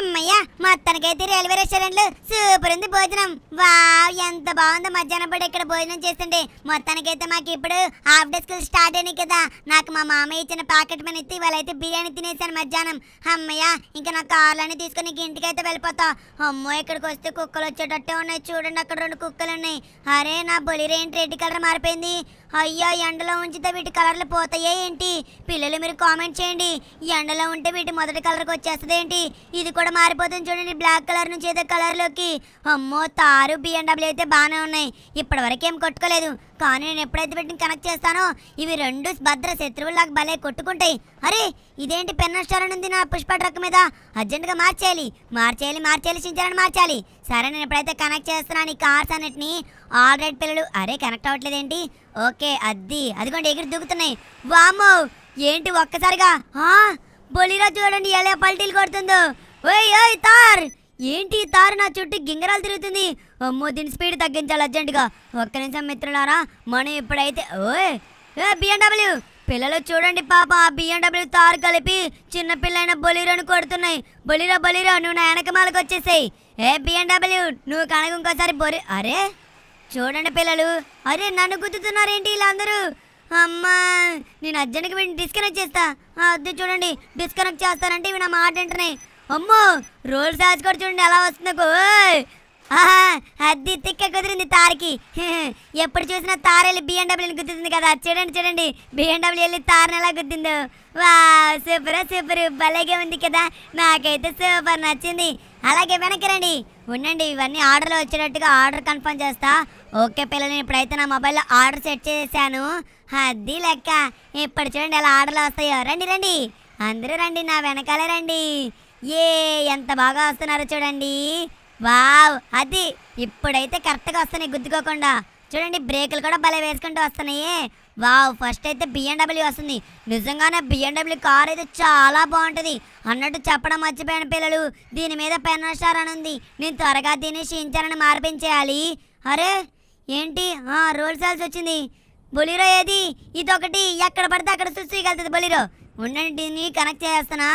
అమ్మయ్యా మొత్తానికైతే railway restaurant లో సూపర్ ఉంది భోజనం వావ్ ఎంత బాగుందో మధ్యాహ్నం పూట ఇక్కడ భోజనం చేస్తుండే మొత్తానికైతే మాకు ఇప్పుడు హాఫ్ డే స్కూల్ స్టార్ట్ అయినాయి కదా నాకు మా మామయ్య ఇచ్చిన ప్యాకెట్ మనీ ఇస్తే వాళ్ళైతే బిర్యానీ తినేసాను మధ్యాహ్నం అమ్మయ్యా ఇంకా నా కార్లన్నీ తీసుకుని ఇంటికైతే వెళ్ళిపోతా అమ్మో ఇక్కడికి వస్తే కుక్కలు వచ్చేటట్టే ఉన్నాయి చూడండి అక్కడ రెండు కుక్కలు ఉన్నాయి అరే నా బొలిరేంటి రెడ్ కలర్ మారిపోయింది అయ్యా ఎండలో ఉంచితే వీటి కలర్లు పోతాయే ఏంటి పిల్లలు మీరు కామెంట్ చేయండి ఎండలో ఉంటే వీటి మొదటి కలర్కి వచ్చేస్తుంది ఏంటి ఇది కూడా మారిపోతుంది చూడండి బ్లాక్ కలర్ నుంచి ఏదో కలర్లోకి అమ్మో తారు బిఎండబ్ల్యూ అయితే బాగానే ఉన్నాయి ఇప్పటివరకు ఏం కొట్టుకోలేదు కానీ నేను ఎప్పుడైతే వీటిని కనెక్ట్ చేస్తానో ఇవి రెండు భద్ర శత్రువులాగా భలే కొట్టుకుంటాయి అరే ఇదేంటి పెన్ స్టార్ ఉంది నా పుష్ప ట్రక్ మీద అర్జెంటుగా మార్చేయాలి మార్చేయాలి మార్చేయాలి చించాలని మార్చాలి సరే నేను ఎప్పుడైతే కనెక్ట్ చేస్తున్నాను ఈ కార్స్ అన్నిటిని ఆల్రెడీ పిల్లలు అరే కనెక్ట్ అవ్వట్లేదేంటి ఓకే అద్ది అదిగోండి ఎగిరి దూకుతున్నాయి వామో ఏంటి ఒక్కసారిగా బొలిరా చూడండి ఎలా పల్టీలు కొడుతుందో ఓయ్ ఓయ్ తార్ ఏంటి తారు నా చుట్టూ గింగరాలు తిరుగుతుంది అమ్మో దీని స్పీడ్ తగ్గించాలి అర్జెంటుగా ఒక్క నిమిషం మిత్రులారా మనం ఇప్పుడైతే ఓయ్ బిఎండబ్ల్యూ పిల్లలు చూడండి పాప ఆ బిఎండబ్ల్యూ తారు కలిపి చిన్నపిల్లైన బొలీరోను కొడుతున్నాయి బొలీరో బొలీరో నువ్వు నా వెనకమాలకు వచ్చేసాయి ఏ బిఎండబ్ల్యూ నువ్వు కనుక ఇంకోసారి బొరి అరే చూడండి పిల్లలు అరే నన్ను గుద్దుతున్నారేంటి వీళ్ళందరూ అమ్మా నేను అర్జెంట్గా వీడిని డిస్కనెక్ట్ చేస్తా అది చూడండి డిస్కనెక్ట్ చేస్తానంటే ఇవి నా మాట వింటున్నాయి అమ్మో రోల్ సాజ్ కూడా చూడండి ఎలా వస్తుందో అది తిక్క కుదిరింది తారకి ఎప్పుడు చూసినా తార వెళ్ళి బిఎండబ్ల్యూని గుర్తుంది కదా చూడండి చూడండి బిఎండబ్ల్యూ వెళ్ళి తారని ఎలా గుద్దిందో వా సూపర్ సూపర్ భలేగా ఉంది కదా నాకైతే సూపర్ నచ్చింది అలాగే వెనక్కి రండి ఉండండి ఇవన్నీ ఆర్డర్లో వచ్చేటట్టుగా ఆర్డర్ కన్ఫర్మ్ చేస్తా ఓకే పిల్లలు ఇప్పుడైతే నా మొబైల్లో ఆర్డర్ సెట్ చేశాను అది లెక్క ఇప్పుడు చూడండి అలా ఆర్డర్లు వస్తాయో రండి రండి అందరూ రండి నా వెనకాలే రండి ఏ ఎంత బాగా వస్తున్నారో చూడండి వావ్ అది ఇప్పుడైతే కరెక్ట్గా వస్తున్నాయి గుద్దుకోకుండా చూడండి బ్రేకులు కూడా భలే వేసుకుంటూ వస్తున్నాయి వావ్ ఫస్ట్ అయితే బిఎండబ్ల్యూ వస్తుంది నిజంగానే బిఎండబ్ల్యూ కార్ అయితే చాలా బాగుంటుంది అన్నట్టు చెప్పడం మర్చిపోయిన పిల్లలు దీని మీద పెన్న స్టార్ అని ఉంది నేను త్వరగా దీన్ని షించాలని మార్పించేయాలి అరే ఏంటి రోల్ సాల్స్ వచ్చింది బొలిరో ఏది ఇదొకటి ఎక్కడ పడితే అక్కడ వెళ్తుంది బొలిరో ఉండండి దీన్ని కనెక్ట్ చేస్తున్నా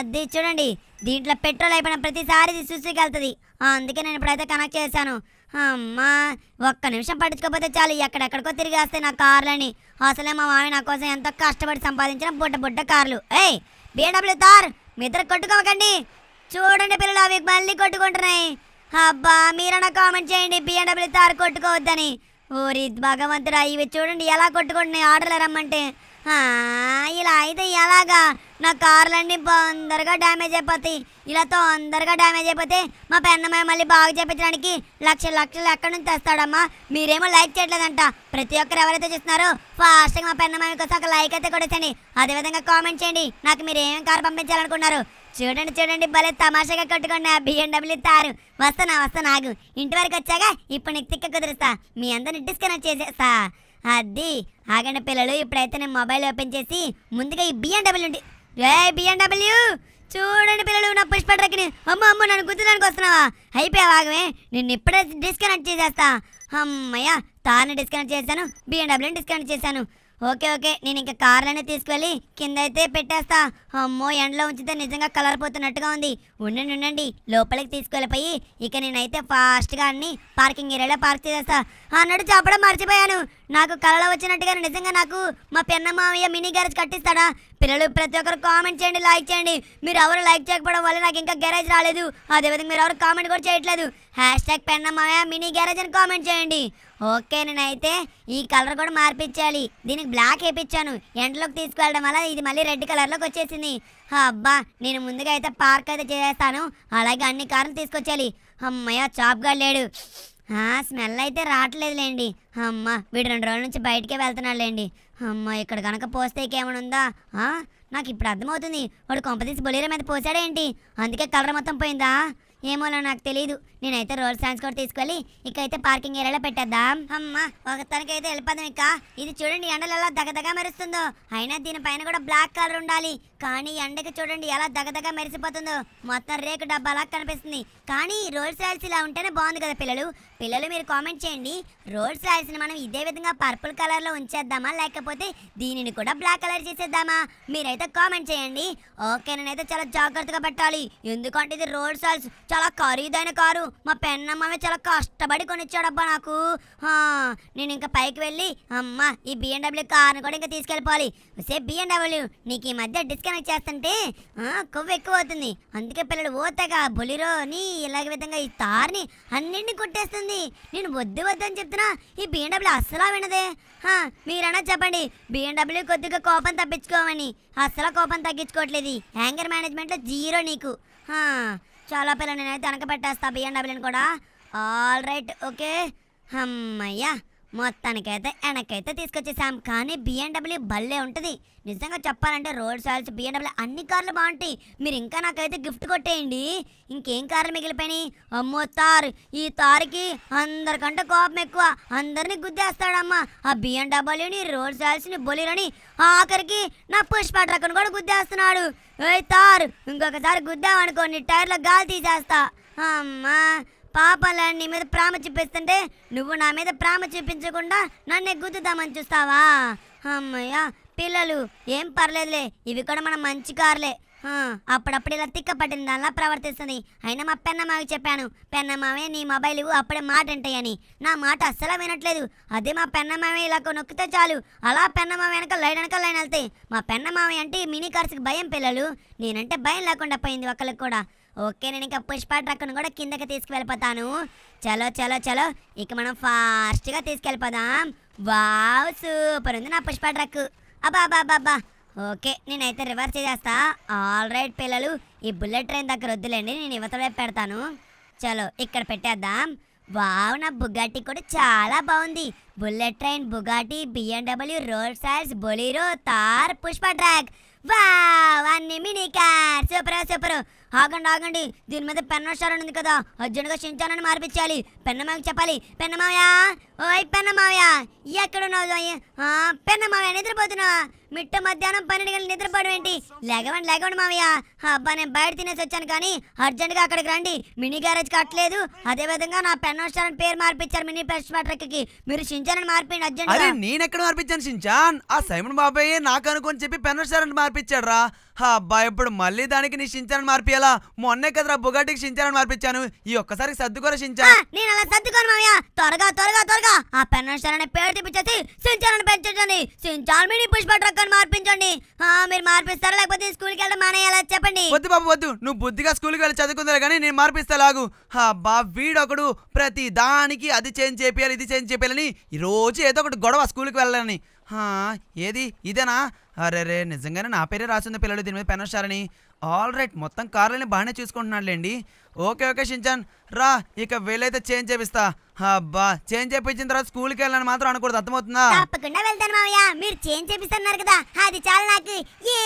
అది చూడండి దీంట్లో పెట్రోల్ అయిపోయిన ప్రతిసారి ఇది అందుకే నేను ఇప్పుడైతే కనెక్ట్ చేశాను అమ్మా ఒక్క నిమిషం పట్టించుకోకపోతే చాలు ఎక్కడెక్కడికో తిరిగి వస్తాయి నా కార్లని అసలే మా మామి నా కోసం ఎంతో కష్టపడి సంపాదించిన బుడ్డ బుడ్డ కార్లు ఏయ్ బీఎండబ్ల్యూ తార్ మీ ఇద్దరు కొట్టుకోకండి చూడండి పిల్లలు అవి మళ్ళీ కొట్టుకుంటున్నాయి అబ్బా మీరన్నా కామెంట్ చేయండి బిఎండబ్ల్యూ తార్ కొట్టుకోవద్దని ఓరి భగవంతుడు ఇవి చూడండి ఎలా కొట్టుకుంటున్నాయి ఆర్డర్లు రమ్మంటే ఇలా అయితే ఎలాగా నా కార్లన్నీ తొందరగా డ్యామేజ్ అయిపోతాయి ఇలా తొందరగా డ్యామేజ్ అయిపోతే మా పెన్నమయ్య మళ్ళీ బాగు చేయించడానికి లక్ష లక్షలు ఎక్కడి నుంచి తెస్తాడమ్మా మీరేమో లైక్ చేయట్లేదంట ప్రతి ఒక్కరు ఎవరైతే చూస్తున్నారో ఫాస్ట్గా మా పెన్నమయ్య కోసం ఒక లైక్ అయితే కొట్టేసండి అదేవిధంగా కామెంట్ చేయండి నాకు మీరు ఏమేం కార్ పంపించాలనుకున్నారు చూడండి చూడండి భలే తమాషాగా కొట్టుకున్న బిఎండబ్ల్యూ తారు నా వస్తాను ఆగు ఇంటి వరకు వచ్చాక ఇప్పుడు నీకు తిక్క కుదురుస్తా మీ అందరిని డిస్కనెక్ట్ చేసేస్తా అది ఆగండి పిల్లలు ఇప్పుడైతే నేను మొబైల్ ఓపెన్ చేసి ముందుగా ఈ బిఎండబ్ల్యూ ఉంది రే బిఎండబ్ల్యూ చూడండి పిల్లలు నా పుష్ప ట్రక్ని అమ్మ అమ్మ నన్ను గుర్తుదానికి వస్తున్నావా అయిపోయా వాగమే నిన్ను ఇప్పుడే డిస్కనెక్ట్ చేసేస్తా అమ్మయ్య తాను డిస్కనెక్ట్ చేశాను బిఎండబ్ల్యూని డిస్కనెక్ట్ చేశాను ఓకే ఓకే నేను ఇంకా కార్లోనే తీసుకువెళ్ళి కింద అయితే పెట్టేస్తా అమ్మో ఎండలో ఉంచితే నిజంగా కలర్ పోతున్నట్టుగా ఉంది ఉండండి ఉండండి లోపలికి తీసుకెళ్ళిపోయి ఇక నేనైతే ఫాస్ట్గా అన్ని పార్కింగ్ ఏరియాలో పార్క్ చేసేస్తా అన్నట్టు చెప్పడం మర్చిపోయాను నాకు కలలో వచ్చినట్టుగా నిజంగా నాకు మా పెన్న మామయ్య మినీ గ్యారేజ్ కట్టిస్తాడా పిల్లలు ప్రతి ఒక్కరు కామెంట్ చేయండి లైక్ చేయండి మీరు ఎవరు లైక్ చేయకపోవడం వల్ల నాకు ఇంకా గ్యారేజ్ రాలేదు అదేవిధంగా మీరు ఎవరు కామెంట్ కూడా చేయట్లేదు హ్యాష్ ట్యాగ్ పెన్నమాయా మినీ గ్యారేజ్ అని కామెంట్ చేయండి ఓకే నేనైతే ఈ కలర్ కూడా మార్పించాలి దీనికి బ్లాక్ వేయించాను ఎండలోకి తీసుకువెళ్ళడం వల్ల ఇది మళ్ళీ రెడ్ కలర్లోకి వచ్చేసింది అబ్బా నేను ముందుగా అయితే పార్క్ అయితే చేసేస్తాను అలాగే అన్ని కార్లు తీసుకొచ్చేయాలి అమ్మయ్య చాప్గా లేడు స్మెల్ అయితే రావట్లేదులేండి అమ్మ వీడు రెండు రోజుల నుంచి బయటకే వెళ్తున్నాడులేండి అమ్మా ఇక్కడ కనుక పోస్తే ఇంకేమనుందా నాకు ఇప్పుడు అర్థమవుతుంది వాడు కొంపతీసి బొలీర మీద పోసాడేంటి అందుకే కలర్ మొత్తం పోయిందా ఏమోలా నాకు తెలియదు నేనైతే రోల్ సైన్స్ కూడా తీసుకెళ్ళి ఇకైతే పార్కింగ్ ఏరియాలో పెట్టేద్దాం అమ్మ తనకైతే వెళ్ళిపోదాం ఇక ఇది చూడండి ఎండలలో దగదగా మెరుస్తుందో అయినా దీనిపైన కూడా బ్లాక్ కలర్ ఉండాలి కానీ ఎండకి చూడండి ఎలా దగదగా మెరిసిపోతుందో మొత్తం రేకు డబ్బాలా కనిపిస్తుంది కానీ రోల్స్ రాయల్స్ ఇలా ఉంటేనే బాగుంది కదా పిల్లలు పిల్లలు మీరు కామెంట్ చేయండి రోల్స్ రాయల్స్ని మనం ఇదే విధంగా పర్పుల్ కలర్లో ఉంచేద్దామా లేకపోతే దీనిని కూడా బ్లాక్ కలర్ చేసేద్దామా మీరైతే కామెంట్ చేయండి ఓకే నేనైతే చాలా జాగ్రత్తగా పెట్టాలి ఎందుకంటే ఇది రోల్స్ రాయల్స్ చాలా ఖరీదైన కారు మా పెన్నమ్మే చాలా కష్టపడి కొనిచ్చాడబ్బా నాకు నేను ఇంకా పైకి వెళ్ళి అమ్మ ఈ బిఎండబ్ల్యూ కార్ని కూడా ఇంకా తీసుకెళ్ళిపోవాలి సే బిఎండబ్ల్యూ నీకు ఈ మధ్య డిస్కనెక్ట్ చేస్తుంటే కొవ్వు ఎక్కువ అవుతుంది అందుకే పిల్లలు ఓతగా బొలిరోని ఇలాగ విధంగా ఈ తార్ని అన్నింటినీ కొట్టేస్తుంది నేను వద్దు వద్దని చెప్తున్నా ఈ బీఎండబ్ల్యూ అస్సలా వినదే మీరన్నా చెప్పండి బీఎండబ్ల్యూ కొద్దిగా కోపం తప్పించుకోమని అస్సలు కోపం తగ్గించుకోవట్లేదు యాంగర్ మేనేజ్మెంట్లో జీరో నీకు చాలా పిల్లలు నేనైతే వెనక పెట్టేస్తా బిఎండబ్ల్యూని కూడా ఆల్ రైట్ ఓకే అమ్మయ్యా మొత్తానికైతే వెనకైతే తీసుకొచ్చేసాం కానీ బిఎండబ్ల్యూ భలే ఉంటుంది నిజంగా చెప్పాలంటే రోడ్ సాయిల్స్ బిఎండబ్ల్యూ అన్ని కార్లు బాగుంటాయి మీరు ఇంకా నాకైతే గిఫ్ట్ కొట్టేయండి ఇంకేం కార్లు మిగిలిపోయినాయి అమ్మో తారు ఈ తారుకి అందరికంటే కోపం ఎక్కువ అందరినీ గుద్దేస్తాడమ్మా ఆ బిఎండబ్ల్యూని రోడ్ సాయిల్స్ని బొలిరని ఆఖరికి నా పుష్ప ట్రక్ను కూడా గుద్దేస్తున్నాడు ఏ తారు ఇంకొకసారి గుద్దామనుకోండి టైర్లో గాలి తీసేస్తా అమ్మా పాపాలని నీ మీద ప్రేమ చూపిస్తుంటే నువ్వు నా మీద ప్రేమ చూపించకుండా నన్ను గుద్దుతామని చూస్తావా అమ్మయ్య పిల్లలు ఏం పర్లేదులే ఇవి కూడా మన మంచి కార్లే అప్పుడప్పుడు ఇలా తిక్క పట్టింది అలా ప్రవర్తిస్తుంది అయినా మా పెన్నమావి చెప్పాను పెన్నమావే నీ మొబైల్ అప్పుడే మాట అంటాయని నా మాట అస్సలు వినట్లేదు అదే మా పెన్నమావే ఇలా నొక్కితే చాలు అలా పెన్నమ్మ వెనక లైన్ వెనక లైన్ వెళ్తాయి మా పెన్నమావి అంటే మినీ కార్స్కి భయం పిల్లలు నేనంటే భయం లేకుండా పోయింది ఒకరికి కూడా ఓకే నేను ఇంకా పుష్ప ట్రక్ను కూడా కిందకి తీసుకువెళ్ళిపోతాను చలో చలో చలో ఇక మనం ఫాస్ట్గా తీసుకెళ్ళిపోదాం వావ్ సూపర్ ఉంది నా పుష్ప ట్రక్ అబ్బా అబ్బా అబ్బా అబ్బా ఓకే నేనైతే రివర్స్ చేసేస్తా ఆల్ రైట్ పిల్లలు ఈ బుల్లెట్ ట్రైన్ దగ్గర వద్దులేండి నేను యువతలో పెడతాను చలో ఇక్కడ పెట్టేద్దాం వావ్ నా బుగాటి కూడా చాలా బాగుంది bullet train Bugatti BMW road stars Bolero Thar Pushpa track wow అన్ని మినీ కార్ సూపర్ సూపర్ ఆగండి ఆగండి దీని మీద పెన్న స్టార్ ఉంది కదా అర్జున్గా శించానని మార్పించాలి పెన్నమావకి చెప్పాలి పెన్నమావయా ఓయ్ పెన్నమావయా ఎక్కడున్నావు పెన్నమావయ్య నిద్రపోతున్నావా మిట్ట మధ్యాహ్నం పన్నెండు గంటలు నిద్రపోవడం ఏంటి లేగవండి లేగవండి మావయ్య అబ్బా నేను బయట తినేసి వచ్చాను కానీ అర్జెంటుగా అక్కడికి రండి మినీ గ్యారేజ్ కట్టలేదు అదే విధంగా నా పెన్ రెస్టారెంట్ పేరు మార్పించారు మినీ ప్రెస్ కి మీరు షించాన్ అని మార్పిండి అర్జెంట్ నేను ఎక్కడ మార్పించాను షించాన్ ఆ సైమన్ బాబాయ్ నాకు అనుకుని చెప్పి పెన్ రెస్టారెంట్ మార్పించాడు రా అబ్బాయి ఇప్పుడు మళ్ళీ దానికి నీ షించాన్ మార్పియాలా మొన్నే కదరా బుగాటికి షించాన్ మార్పించాను ఈ ఒక్కసారి సర్దుకోరా షించాన్ నేను అలా సర్దుకోను మామయ్య త్వరగా త్వరగా త్వరగా ఆ పెన్షన్ పేరు తెప్పించేసి షించాన్ పెంచండి సించాల్ మీని పుష్ప ట్రక్ అని మార్పించండి మీరు మార్పిస్తారా లేకపోతే స్కూల్కి వెళ్ళడం మానేయాలా చెప్పండి వద్దు బాబు వద్దు నువ్వు బుద్ధిగా స్కూల్కి వెళ్ళి చదువుకుందా కానీ నేను మార్పిస్తా లాగు అబ్బా వీడొకడు ప్రతి దానికి అది చేంజ్ చేపియాలి ఇది చేంజ్ చేపియాలని రోజు ఏదో ఒకటి గొడవ స్కూల్కి వెళ్ళాలని ఏది ఇదేనా అరే నిజంగానే నా పేరే రాసింది పిల్లలు దీని మీద పెన్ ఆల్ రైట్ మొత్తం కార్లని బాగానే చూసుకుంటున్నాడులేండి ఓకే ఓకే షించాన్ రా ఇక వీలైతే చేంజ్ చేపిస్తా అబ్బా చేంజ్ చేపించిన తర్వాత స్కూల్కి వెళ్ళాలని మాత్రం అనకూడదు అర్థమవుతుందా తప్పకుండా వెళ్తాను మావయ్య మీరు చేంజ్ చేపిస్తున్నారు కదా అది చాలా నాకు ఏ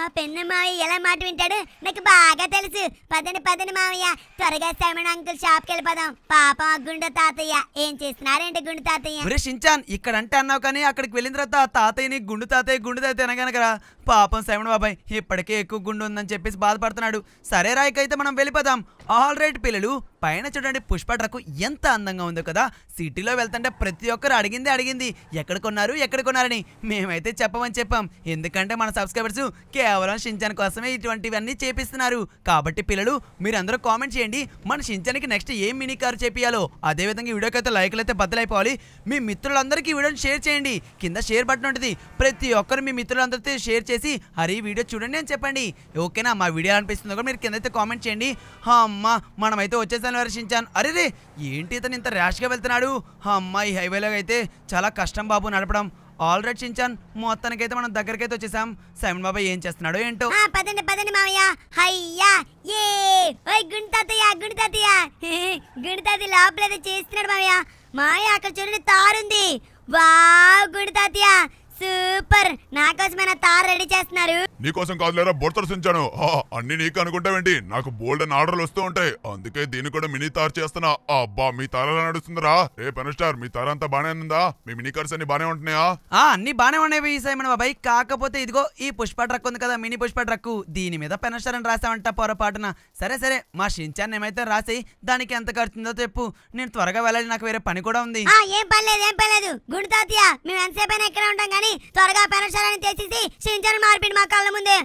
మా పెన్ను మావయ్య ఎలా మాట వింటాడు నాకు బాగా తెలుసు పదని పదని మావయ్య త్వరగా సెవెన్ అంకుల్ షాప్కి వెళ్ళిపోదాం పాపం గుండె తాతయ్య ఏం చేస్తున్నారేంటి గుండు తాతయ్య షించాన్ ఇక్కడ అంటే అన్నావు కానీ అక్కడికి వెళ్ళిన తర్వాత తాతయ్యని గుండు తాతయ్య గుండు తాతయ్య అనగనగా పాపం శ్రవణ్ బాబాయ్ ఇప్పటికే ఎక్కువ గుండు ఉందని చెప్పేసి బాధపడుతున్నాడు సరే రాయికైతే మనం వెళ్ళిపోదాం ఆల్ రైట్ పిల్లలు పైన చూడండి పుష్ప ట్రక్కు ఎంత అందంగా ఉందో కదా సిటీలో వెళ్తుంటే ప్రతి ఒక్కరు అడిగింది అడిగింది ఎక్కడ కొన్నారు ఎక్కడ కొన్నారని మేమైతే చెప్పమని చెప్పాం ఎందుకంటే మన సబ్స్క్రైబర్స్ కేవలం షించాన్ కోసమే ఇటువంటివన్నీ చేపిస్తున్నారు కాబట్టి పిల్లలు మీరందరూ కామెంట్ చేయండి మన షించానికి నెక్స్ట్ ఏం మినీ కారు చేపియాలో అదేవిధంగా వీడియోకి అయితే లైక్లు అయితే బద్దలైపోవాలి మీ మిత్రులందరికీ వీడియోని షేర్ చేయండి కింద షేర్ బటన్ ఉంటుంది ప్రతి ఒక్కరు మీ మిత్రులందరితో షేర్ చేసి చేసి హరి వీడియో చూడండి అని చెప్పండి ఓకేనా మా వీడియో అనిపిస్తుంది కూడా మీరు కిందైతే కామెంట్ చేయండి అమ్మ మనమైతే వచ్చేసాను దర్శించాను అరే రే ఏంటి ఇతను ఇంత ర్యాష్గా వెళ్తున్నాడు అమ్మ ఈ హైవేలో అయితే చాలా కష్టం బాబు నడపడం ఆల్ రైట్ చించాన్ మొత్తానికైతే మనం దగ్గరకైతే వచ్చేసాం సైమన్ బాబా ఏం చేస్తున్నాడు ఏంటో పదండి పదండి మామయ్య హయ్యా ఏ ఓయ్ గుండి తాతయ్య గుండి తాతయ్య గుండి తాతయ్య చేస్తున్నాడు మామయ్య మామయ్య అక్కడ చూడండి తారుంది వావ్ గుడి తాతయ్య సూపర్ నా కోసమైన తార్ రెడీ చేస్తున్నారు నీకోసం కాదు లేరా బొడతలు ఉంచాను అన్ని నీకు అనుకుంటావేంటి నాకు బోల్డ్ అని ఆర్డర్లు వస్తూ ఉంటాయి అందుకే దీన్ని కూడా మినీ తార్ చేస్తున్నా అబ్బా మీ తార నడుస్తుందిరా ఏ స్టార్ మీ తార అంతా బానే ఉందా మీ మినీ కార్స్ అన్ని బానే ఉంటున్నాయా అన్ని బానే ఉన్నాయి ఈ సైమన్ బాబాయ్ కాకపోతే ఇదిగో ఈ పుష్ప ట్రక్ ఉంది కదా మినీ పుష్ప ట్రక్ దీని మీద స్టార్ అని రాసామంట పొరపాటున సరే సరే మా షించాన్ని ఏమైతే రాసి దానికి ఎంత ఖర్చుందో చెప్పు నేను త్వరగా వెళ్ళాలి నాకు వేరే పని కూడా ఉంది ఏం పర్లేదు ఏం పర్లేదు గుడి తాతయ్య మేము ఎంతసేపు ఇక్కడ ఉంటాం కానీ కానీ త్వరగా పెనస్టార్ని తెచ్చేసి సించన్ మార్పిడి మా కళ్ళ ముందే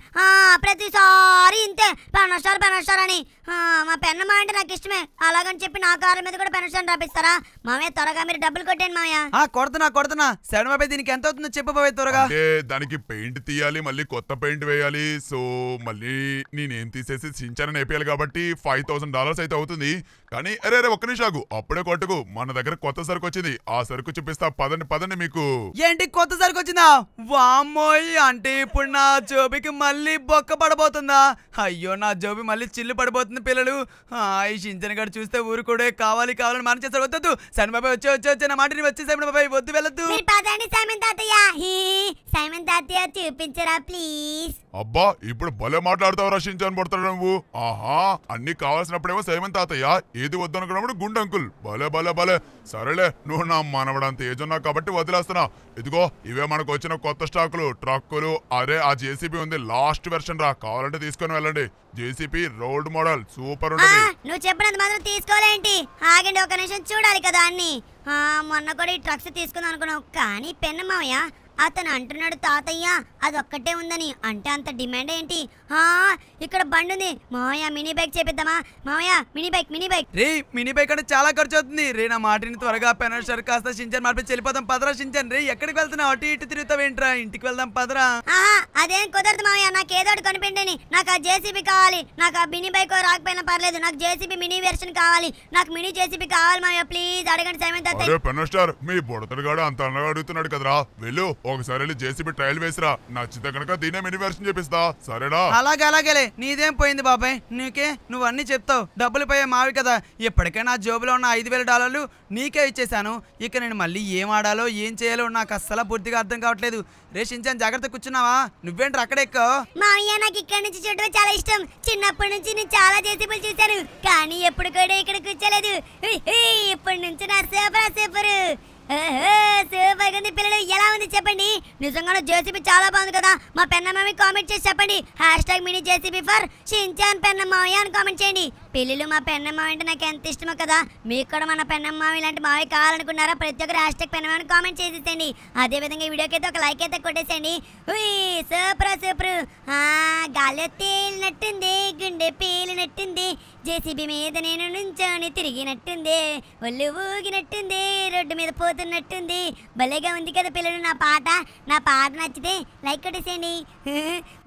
ప్రతిసారి ఇంతే పెనస్టార్ పెనస్టార్ అని మా మా అంటే నాకు ఇష్టమే అలాగని చెప్పి నా కారు మీద కూడా పెన్షన్ రాపిస్తారా మామయ్య త్వరగా మీరు డబ్బులు కొట్టండి మామయ్య కొడుతున్నా కొడుతున్నా సెవెన్ బాబాయ్ దీనికి ఎంత అవుతుందో చెప్పు బాబాయ్ త్వరగా దానికి పెయింట్ తీయాలి మళ్ళీ కొత్త పెయింట్ వేయాలి సో మళ్ళీ నేనేం తీసేసి సించన నేపేయాలి కాబట్టి ఫైవ్ థౌసండ్ డాలర్స్ అయితే అవుతుంది కానీ అరే అరే ఒక్క నిమిషం అప్పుడే కొట్టుకు మన దగ్గర కొత్త సరుకు వచ్చింది ఆ సరుకు చూపిస్తా పదండి పదండి మీకు ఏంటి కొత్త సరుకు వచ్చిందా వామ్మోయ్ అంటే ఇప్పుడు నా జోబికి మళ్ళీ బొక్క పడబోతుందా అయ్యో నా జోబి మళ్ళీ చిల్లు పడబోతుంది పడుతుంది పిల్లలు ఈ షించన్ గడు చూస్తే ఊరు కూడా కావాలి కావాలని మనం చేస్తారు వద్దు సైమన్ బాబాయ్ వచ్చే వచ్చే వచ్చే నా మాట వచ్చే సైమన్ బాబాయ్ వద్దు వెళ్ళదు తాతయ్య తాతయ్య అబ్బా ఇప్పుడు భలే మాట్లాడతావు రషించాను పడతాడు నువ్వు ఆహా అన్ని కావాల్సినప్పుడేమో సైమన్ తాతయ్య ఏది వద్దనుకున్నప్పుడు గుండె అంకుల్ భలే భలే భలే సరేలే నువ్వు నా మనవడంత ఏజున్నావు కాబట్టి వదిలేస్తున్నా ఇదిగో ఇవే మనకు వచ్చిన కొత్త స్టాకులు ట్రక్కులు అరే ఆ జేసీబీ ఉంది లాస్ట్ వెర్షన్ రా కావాలంటే తీసుకొని వెళ్ళండి జేసీబీ రోల్డ్ మోడల్ చాల్ సూపర్ నువ్వు చెప్పినంత మాత్రం తీసుకోలేంటి ఆగండి ఒక నిమిషం చూడాలి కదా అన్ని మొన్న కూడా ఈ ట్రక్స్ తీసుకుందాం అనుకున్నావు కానీ పెన్ను అతను అంటున్నాడు తాతయ్య అదొక్కటే ఉందని అంటే అంత డిమాండ్ ఏంటి ఇక్కడ బండి ఉంది మామయ్య మినీ బైక్ చేపిద్దామా మామయ్య మినీ బైక్ మినీ బైక్ రే మినీ బైక్ అంటే చాలా ఖర్చు అవుతుంది రే నా మాటిని త్వరగా పెనర్ షర్ కాస్త సించాను మార్పి చెల్లిపోదాం పదరా సించాను రే ఎక్కడికి వెళ్తున్నావు అటు ఇటు ఏంట్రా ఇంటికి వెళ్దాం పదరా అదేం కుదరదు మామయ్య నాకు ఏదో ఒకటి కొనిపిండని నాకు ఆ జేసీబీ కావాలి నాకు ఆ మినీ బైక్ రాకపోయినా పర్లేదు నాకు జేసీబీ మినీ వెర్షన్ కావాలి నాకు మినీ జేసీబీ కావాలి మామయ్య ప్లీజ్ అడగండి సమయం మీ బుడతడు అంత అడుగుతున్నాడు కదరా వెళ్ళు ఒకసారి వెళ్ళి జేసీబీ ట్రయల్ వేసిరా నచ్చితే కనుక దీనే మినీ వెర్షన్ చేపిస్తా సరేనా అలాగే అలాగేలే నీదేం పోయింది బాబాయ్ నీకే నువ్వు అన్ని చెప్తావు డబ్బులు పోయే మావి కదా ఇప్పటికే నా జోబులో ఉన్న ఐదు వేల డాలర్లు నీకే ఇచ్చేశాను ఇక నేను మళ్ళీ ఏం ఆడాలో ఏం చేయాలో నాకు అస్సలు పూర్తిగా అర్థం కావట్లేదు రేషించాను జాగ్రత్త కూర్చున్నావా నువ్వేంటి అక్కడ మా అయ్య నాకు ఇక్కడ నుంచి చూడడం చాలా ఇష్టం చిన్నప్పటి నుంచి నేను చాలా జేసీబీలు చూశాను కానీ ఎప్పుడు కూడా ఇక్కడ కూర్చోలేదు ఇప్పటి నుంచి నా సేపరు సూపర్ ఉంది పిల్లలు ఎలా ఉంది చెప్పండి నిజంగానే జేసీబీ చాలా బాగుంది కదా మా పెన్నమామి కామెంట్ చేసి చెప్పండి hashtag mini JCB for Shinchan పెన్నమామయ్య అని కామెంట్ చేయండి పిల్లలు మా పెన్నమావి అంటే నాకు ఎంత ఇష్టమో కదా మీకు కూడా మన పెన్నమ్మావి ఇలాంటి మావి కావాలనుకున్నారా ప్రతి ఒక్కరు హ్యాష్ ట్యాగ్ పెన్నమామని కామెంట్ చేసేసేయండి అదేవిధంగా ఈ వీడియోకి అయితే ఒక లైక్ అయితే కొట్టేసేయండి సూపర్ సూపర్ గాలి తేలినట్టుంది గుండె పేలినట్టుంది జేసీబీ మీద నేను నుంచొని తిరిగినట్టుంది ఒళ్ళు ఊగినట్టుంది రోడ్డు మీద పోతున్నట్టుంది భలేగా ఉంది కదా పిల్లలు నా పాట నా పాట నచ్చితే లైక్ కొట్టేసేయండి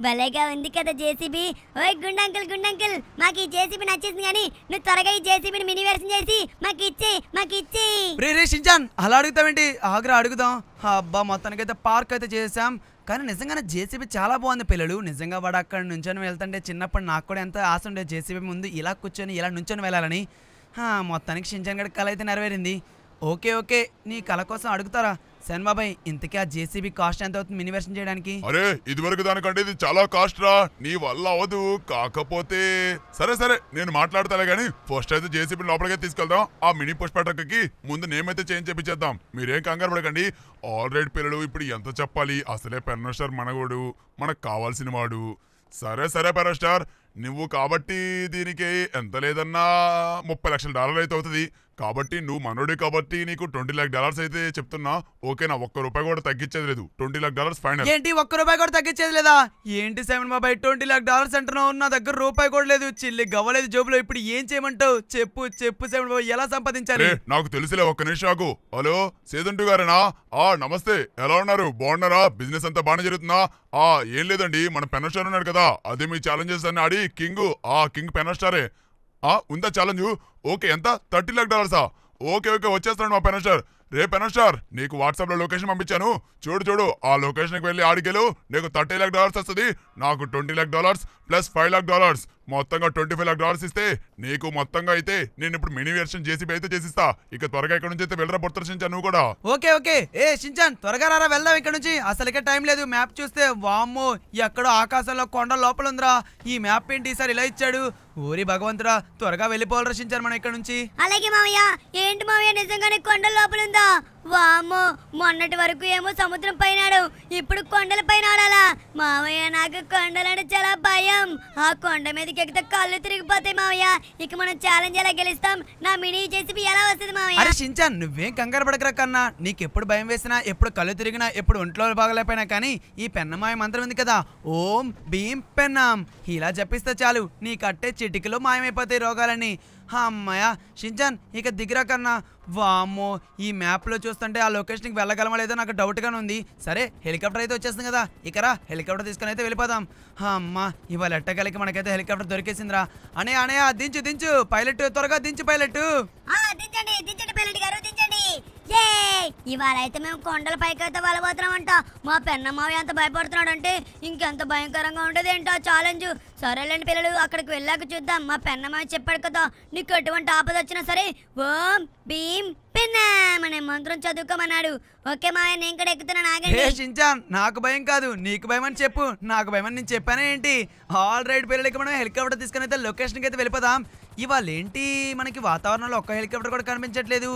భలేగా ఉంది కదా జేసీబీ ఓయ్ గుండంకుల్ గుండంకుల్ మాకు ఈ జేసీబీ నచ్చేసింది కానీ నువ్వు త్వరగా ఈ జేసీబీని మినీ వెర్షన్ చేసి మాకు ఇచ్చేయి మాకు ఇచ్చేయి అలా అడుగుతామండి ఆగ్రా అడుగుదాం అబ్బా మొత్తానికైతే పార్క్ అయితే చేసాం కానీ నిజంగానే జేసీబీ చాలా బాగుంది పిల్లలు నిజంగా వాడు అక్కడ నుంచొని వెళ్తుంటే చిన్నప్పుడు నాకు కూడా ఎంత ఆశ ఉండే జేసీబీ ముందు ఇలా కూర్చొని ఇలా నుంచొని వెళ్ళాలని మొత్తానికి షించాన్ గడి కళ అయితే నెరవేరింది ఓకే ఓకే నీ కల కోసం అడుగుతారా శనిమాబాయ్ ఇంతకీ ఆ జేసీబీ కాస్ట్ ఎంత అవుతుంది మినివర్షన్ చేయడానికి అరే ఇది వరకు దానికంటే ఇది చాలా కాస్ట్ రా నీ వల్ల అవదు కాకపోతే సరే సరే నేను మాట్లాడతాలే గానీ ఫస్ట్ అయితే జేసీబీ లోపలికే తీసుకెళ్దాం ఆ మినీ పుష్ప ట్రక్కి ముందు నేమైతే చేంజ్ చేపించేద్దాం మీరేం కంగారు పడకండి ఆల్రెడీ పిల్లలు ఇప్పుడు ఎంత చెప్పాలి అసలే పెర్నోస్టార్ మనగోడు మనకు కావాల్సిన వాడు సరే సరే పెర్నోస్టార్ నువ్వు కాబట్టి దీనికి ఎంత లేదన్నా ముప్పై లక్షల డాలర్ అయితే అవుతుంది కాబట్టి నువ్వు మనోడే కాబట్టి నీకు ట్వంటీ లాక్ డాలర్స్ అయితే చెప్తున్నా ఓకేనా ఒక్క రూపాయి కూడా తగ్గించేది లేదు ట్వంటీ లాక్ డాలర్స్ ఫైనల్ ఏంటి ఒక్క రూపాయి కూడా తగ్గించేది లేదా ఏంటి సెవెన్ మా బై ట్వంటీ లాక్ డాలర్స్ అంటున్నావు నా దగ్గర రూపాయి కూడా లేదు చిల్లి గవ్వలేదు జోబులో ఇప్పుడు ఏం చేయమంటావు చెప్పు చెప్పు సెవెన్ బాబు ఎలా సంపాదించాలి నాకు తెలిసిలే ఒక్క నిమిషం నాకు హలో సేదంటు గారేనా ఆ నమస్తే ఎలా ఉన్నారు బాగున్నారా బిజినెస్ అంతా బాగానే జరుగుతుందా ఆ ఏం లేదండి మన పెనస్టార్ ఉన్నాడు కదా అది మీ ఛాలెంజెస్ అని ఆడి కింగ్ ఆ కింగ్ పెనస్టారే ఉందా ఛాలెంజ్ ఓకే ఎంత థర్టీ లాక్ డాలర్సా ఓకే ఓకే వచ్చేస్తాను మా పెనస్టార్ రే పెనస్టార్ నీకు వాట్సాప్లో లొకేషన్ పంపించాను చూడు చూడు ఆ లొకేషన్కి వెళ్ళి ఆడికెళ్ళు నీకు థర్టీ లాక్ డాలర్స్ వస్తుంది నాకు twenty lakh dollars plus five lakh dollars మొత్తంగా ట్వంటీ ఫైవ్ లాక్ డాలర్స్ ఇస్తే నీకు మొత్తంగా అయితే నేను ఇప్పుడు మినీ వెర్షన్ చేసి అయితే చేసిస్తా ఇక త్వరగా ఇక్కడ నుంచి అయితే వెళ్ళరా బొత్త షించాన్ నువ్వు కూడా ఓకే ఓకే ఏ సించాన్ త్వరగా రారా వెళ్దాం ఇక్కడ నుంచి అసలు ఇక టైం లేదు మ్యాప్ చూస్తే వామ్మో ఎక్కడో ఆకాశంలో కొండ లోపల ఉందిరా ఈ మ్యాప్ ఏంటి ఈసారి ఇలా ఇచ్చాడు ఊరి భగవంతుడా త్వరగా వెళ్ళిపోవాలి రక్షించారు మనం ఇక్కడ నుంచి అలాగే మావయ్య ఏంటి మావయ్య నిజంగానే కొండ లోపల ఉందా వామో మొన్నటి వరకు ఏమో సముద్రం పైన ఇప్పుడు కొండల పైన ఆడాలా మావయ్య నాకు కొండలంటే చాలా భయం ఆ కొండ మీదకి ఎక్కితే కళ్ళు తిరిగిపోతాయి మావయ్య ఇక మనం ఛాలెంజ్ ఎలా గెలుస్తాం నా మినీ చేసి ఎలా వస్తుంది మావయ్య అరే నువ్వేం కంగారు పడకరా కన్నా నీకు ఎప్పుడు భయం వేసినా ఎప్పుడు కళ్ళు తిరిగినా ఎప్పుడు ఒంట్లో బాగలేకపోయినా కానీ ఈ పెన్నమాయ మంత్రం ఉంది కదా ఓం భీం పెన్నాం ఇలా చెప్పిస్తే చాలు నీ కట్టే చిటికలో మాయమైపోతాయి రోగాలని అమ్మాయ షించాన్ ఇక దిగిరా కన్నా వామ్మో ఈ మ్యాప్లో చూస్తుంటే ఆ లొకేషన్కి వెళ్ళగలమా లేదో నాకు డౌట్గానే ఉంది సరే హెలికాప్టర్ అయితే వచ్చేస్తుంది కదా ఇకరా హెలికాప్టర్ తీసుకుని అయితే వెళ్ళిపోదాం అమ్మ ఇవాళ ఎట్టగలికి మనకైతే హెలికాప్టర్ దొరికేసిందిరా అనే అనే దించు దించు పైలట్ త్వరగా దించు పైలట్ దించండి పైలట్ గారు ఇవాళ అయితే మేము కొండల పైకి అయితే వెళ్ళబోతున్నామంట మా పెన్నమ్మావి ఎంత భయపడుతున్నాడు అంటే ఇంకెంత భయంకరంగా ఉండేది ఏంటో ఛాలెంజ్ సరేలేండి పిల్లలు అక్కడికి వెళ్ళాక చూద్దాం మా పెన్నమ్మావి చెప్పాడు కదా నీకు ఎటువంటి ఆపద వచ్చినా సరే ఓం భీం పిన్నామనే మంత్రం చదువుకోమన్నాడు ఓకే మా నేను ఇక్కడ ఎక్కుతున్నా ఆగండి నాకు భయం కాదు నీకు భయం అని చెప్పు నాకు భయం అని నేను చెప్పానే ఏంటి ఆల్ రైట్ పిల్లలకి మనం హెలికాప్టర్ తీసుకుని అయితే లొకేషన్కి అయితే వెళ్ళిపోదాం ఇవాళ ఏంటి మనకి వాతావరణంలో ఒక్క హెలికాప్టర్ కూడా కనిపించట్లేదు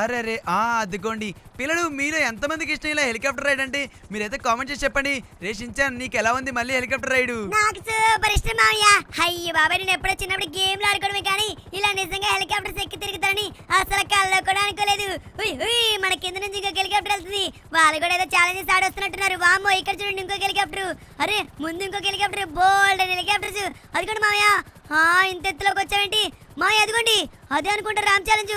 అరే అరే అదిగోండి పిల్లలు మీరు ఎంతమందికి ఇష్టం ఇలా హెలికాప్టర్ రైడ్ అంటే మీరైతే కామెంట్ చేసి చెప్పండి రేషించా నీకు ఎలా ఉంది మళ్ళీ హెలికాప్టర్ రైడ్ నాకు సూపర్ ఇష్టం మామయ్య అయ్యి బాబాయ్ నేను ఎప్పుడో చిన్నప్పుడు లో ఆడుకోవడమే కానీ ఇలా నిజంగా హెలికాప్టర్స్ ఎక్కి తిరుగుతారని అసలు కళ్ళలో కూడా అనుకోలేదు మన కింద నుంచి ఇంకొక హెలికాప్టర్ వెళ్తుంది వాళ్ళు కూడా ఏదో ఛాలెంజెస్ ఆడొస్తున్నట్టున్నారు వామో ఇక్కడ చూడండి ఇంకొక హెలికాప్టర్ అరే ముందు ఇంకొక హెలికాప్టర్ బోల్డ్ హెలికాప్టర్స్ అది కూడా మామయ్య ఇంత ఎత్తులోకి వచ్చామేంటి మామయ్య అదిగోండి అదే అనుకుంటా రామ్ ఛాలెంజ్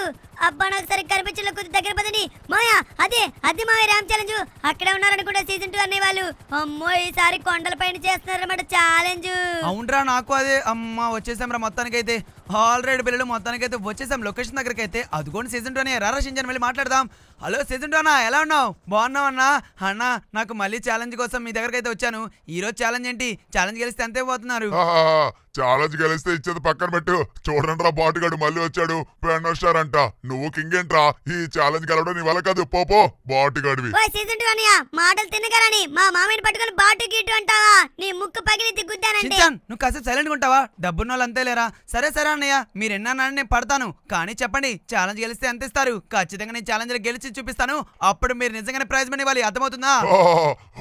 అబ్బా నాకు సరిగ్గా కనిపించలేదు కొద్ది దగ్గర పదని మాయా అదే అదే మాయ రామ్ ఛాలెంజ్ అక్కడే కూడా సీజన్ టూ అనే వాళ్ళు అమ్మో ఈసారి కొండల పైన చేస్తున్నారన్నమాట ఛాలెంజ్ అవునరా నాకు అదే అమ్మా వచ్చేసాం రా మొత్తానికైతే ఆల్రెడీ పిల్లలు అయితే వచ్చేసాం లొకేషన్ దగ్గరికి అయితే అదిగోండి సీజన్ టూ అని ఎరారా సింజన్ వెళ్ళి మాట్లాడదాం హలో సీజన్ టూ అన్నా ఎలా ఉన్నావు బాగున్నావు అన్నా అన్న నాకు మళ్ళీ ఛాలెంజ్ కోసం మీ దగ్గరికి అయితే వచ్చాను ఈ రోజు ఛాలెంజ్ ఏంటి ఛాలెంజ్ గెలిస్తే అంతే పోతున్నారు ఛాలెంజ్ గెలిస్తే ఇచ్చేది పక్కన పెట్టు చూడండి రా బాటుగాడు మళ్ళీ వచ్చాడు పెన్నో అంట నువ్వు కింగ్ ఏంట్రా ఈ ఛాలెంజ్ గెలవడం నీ పలకదు పోపో బాటుగాడివి మాటలు తినగలని మా మామిని పట్టుకొని బాటు గిట్టు అంటావా నీ ముక్కు పగిలి దిగుద్దానంటే నువ్వు కాస్త సైలెంట్ ఉంటావా డబ్బున్న వాళ్ళు అంతే లేరా సరే సరే అన్నయ్య మీరెన్నానని నేను పడతాను కానీ చెప్పండి ఛాలెంజ్ గెలిస్తే ఎంత ఇస్తారు ఖచ్చితంగా నేను ఛాలెంజ్ గెలిచి చూపిస్తాను అప్పుడు మీరు నిజంగానే ప్రైజ్ మనీ ఇవ్వాలి అర్థమవుతుందా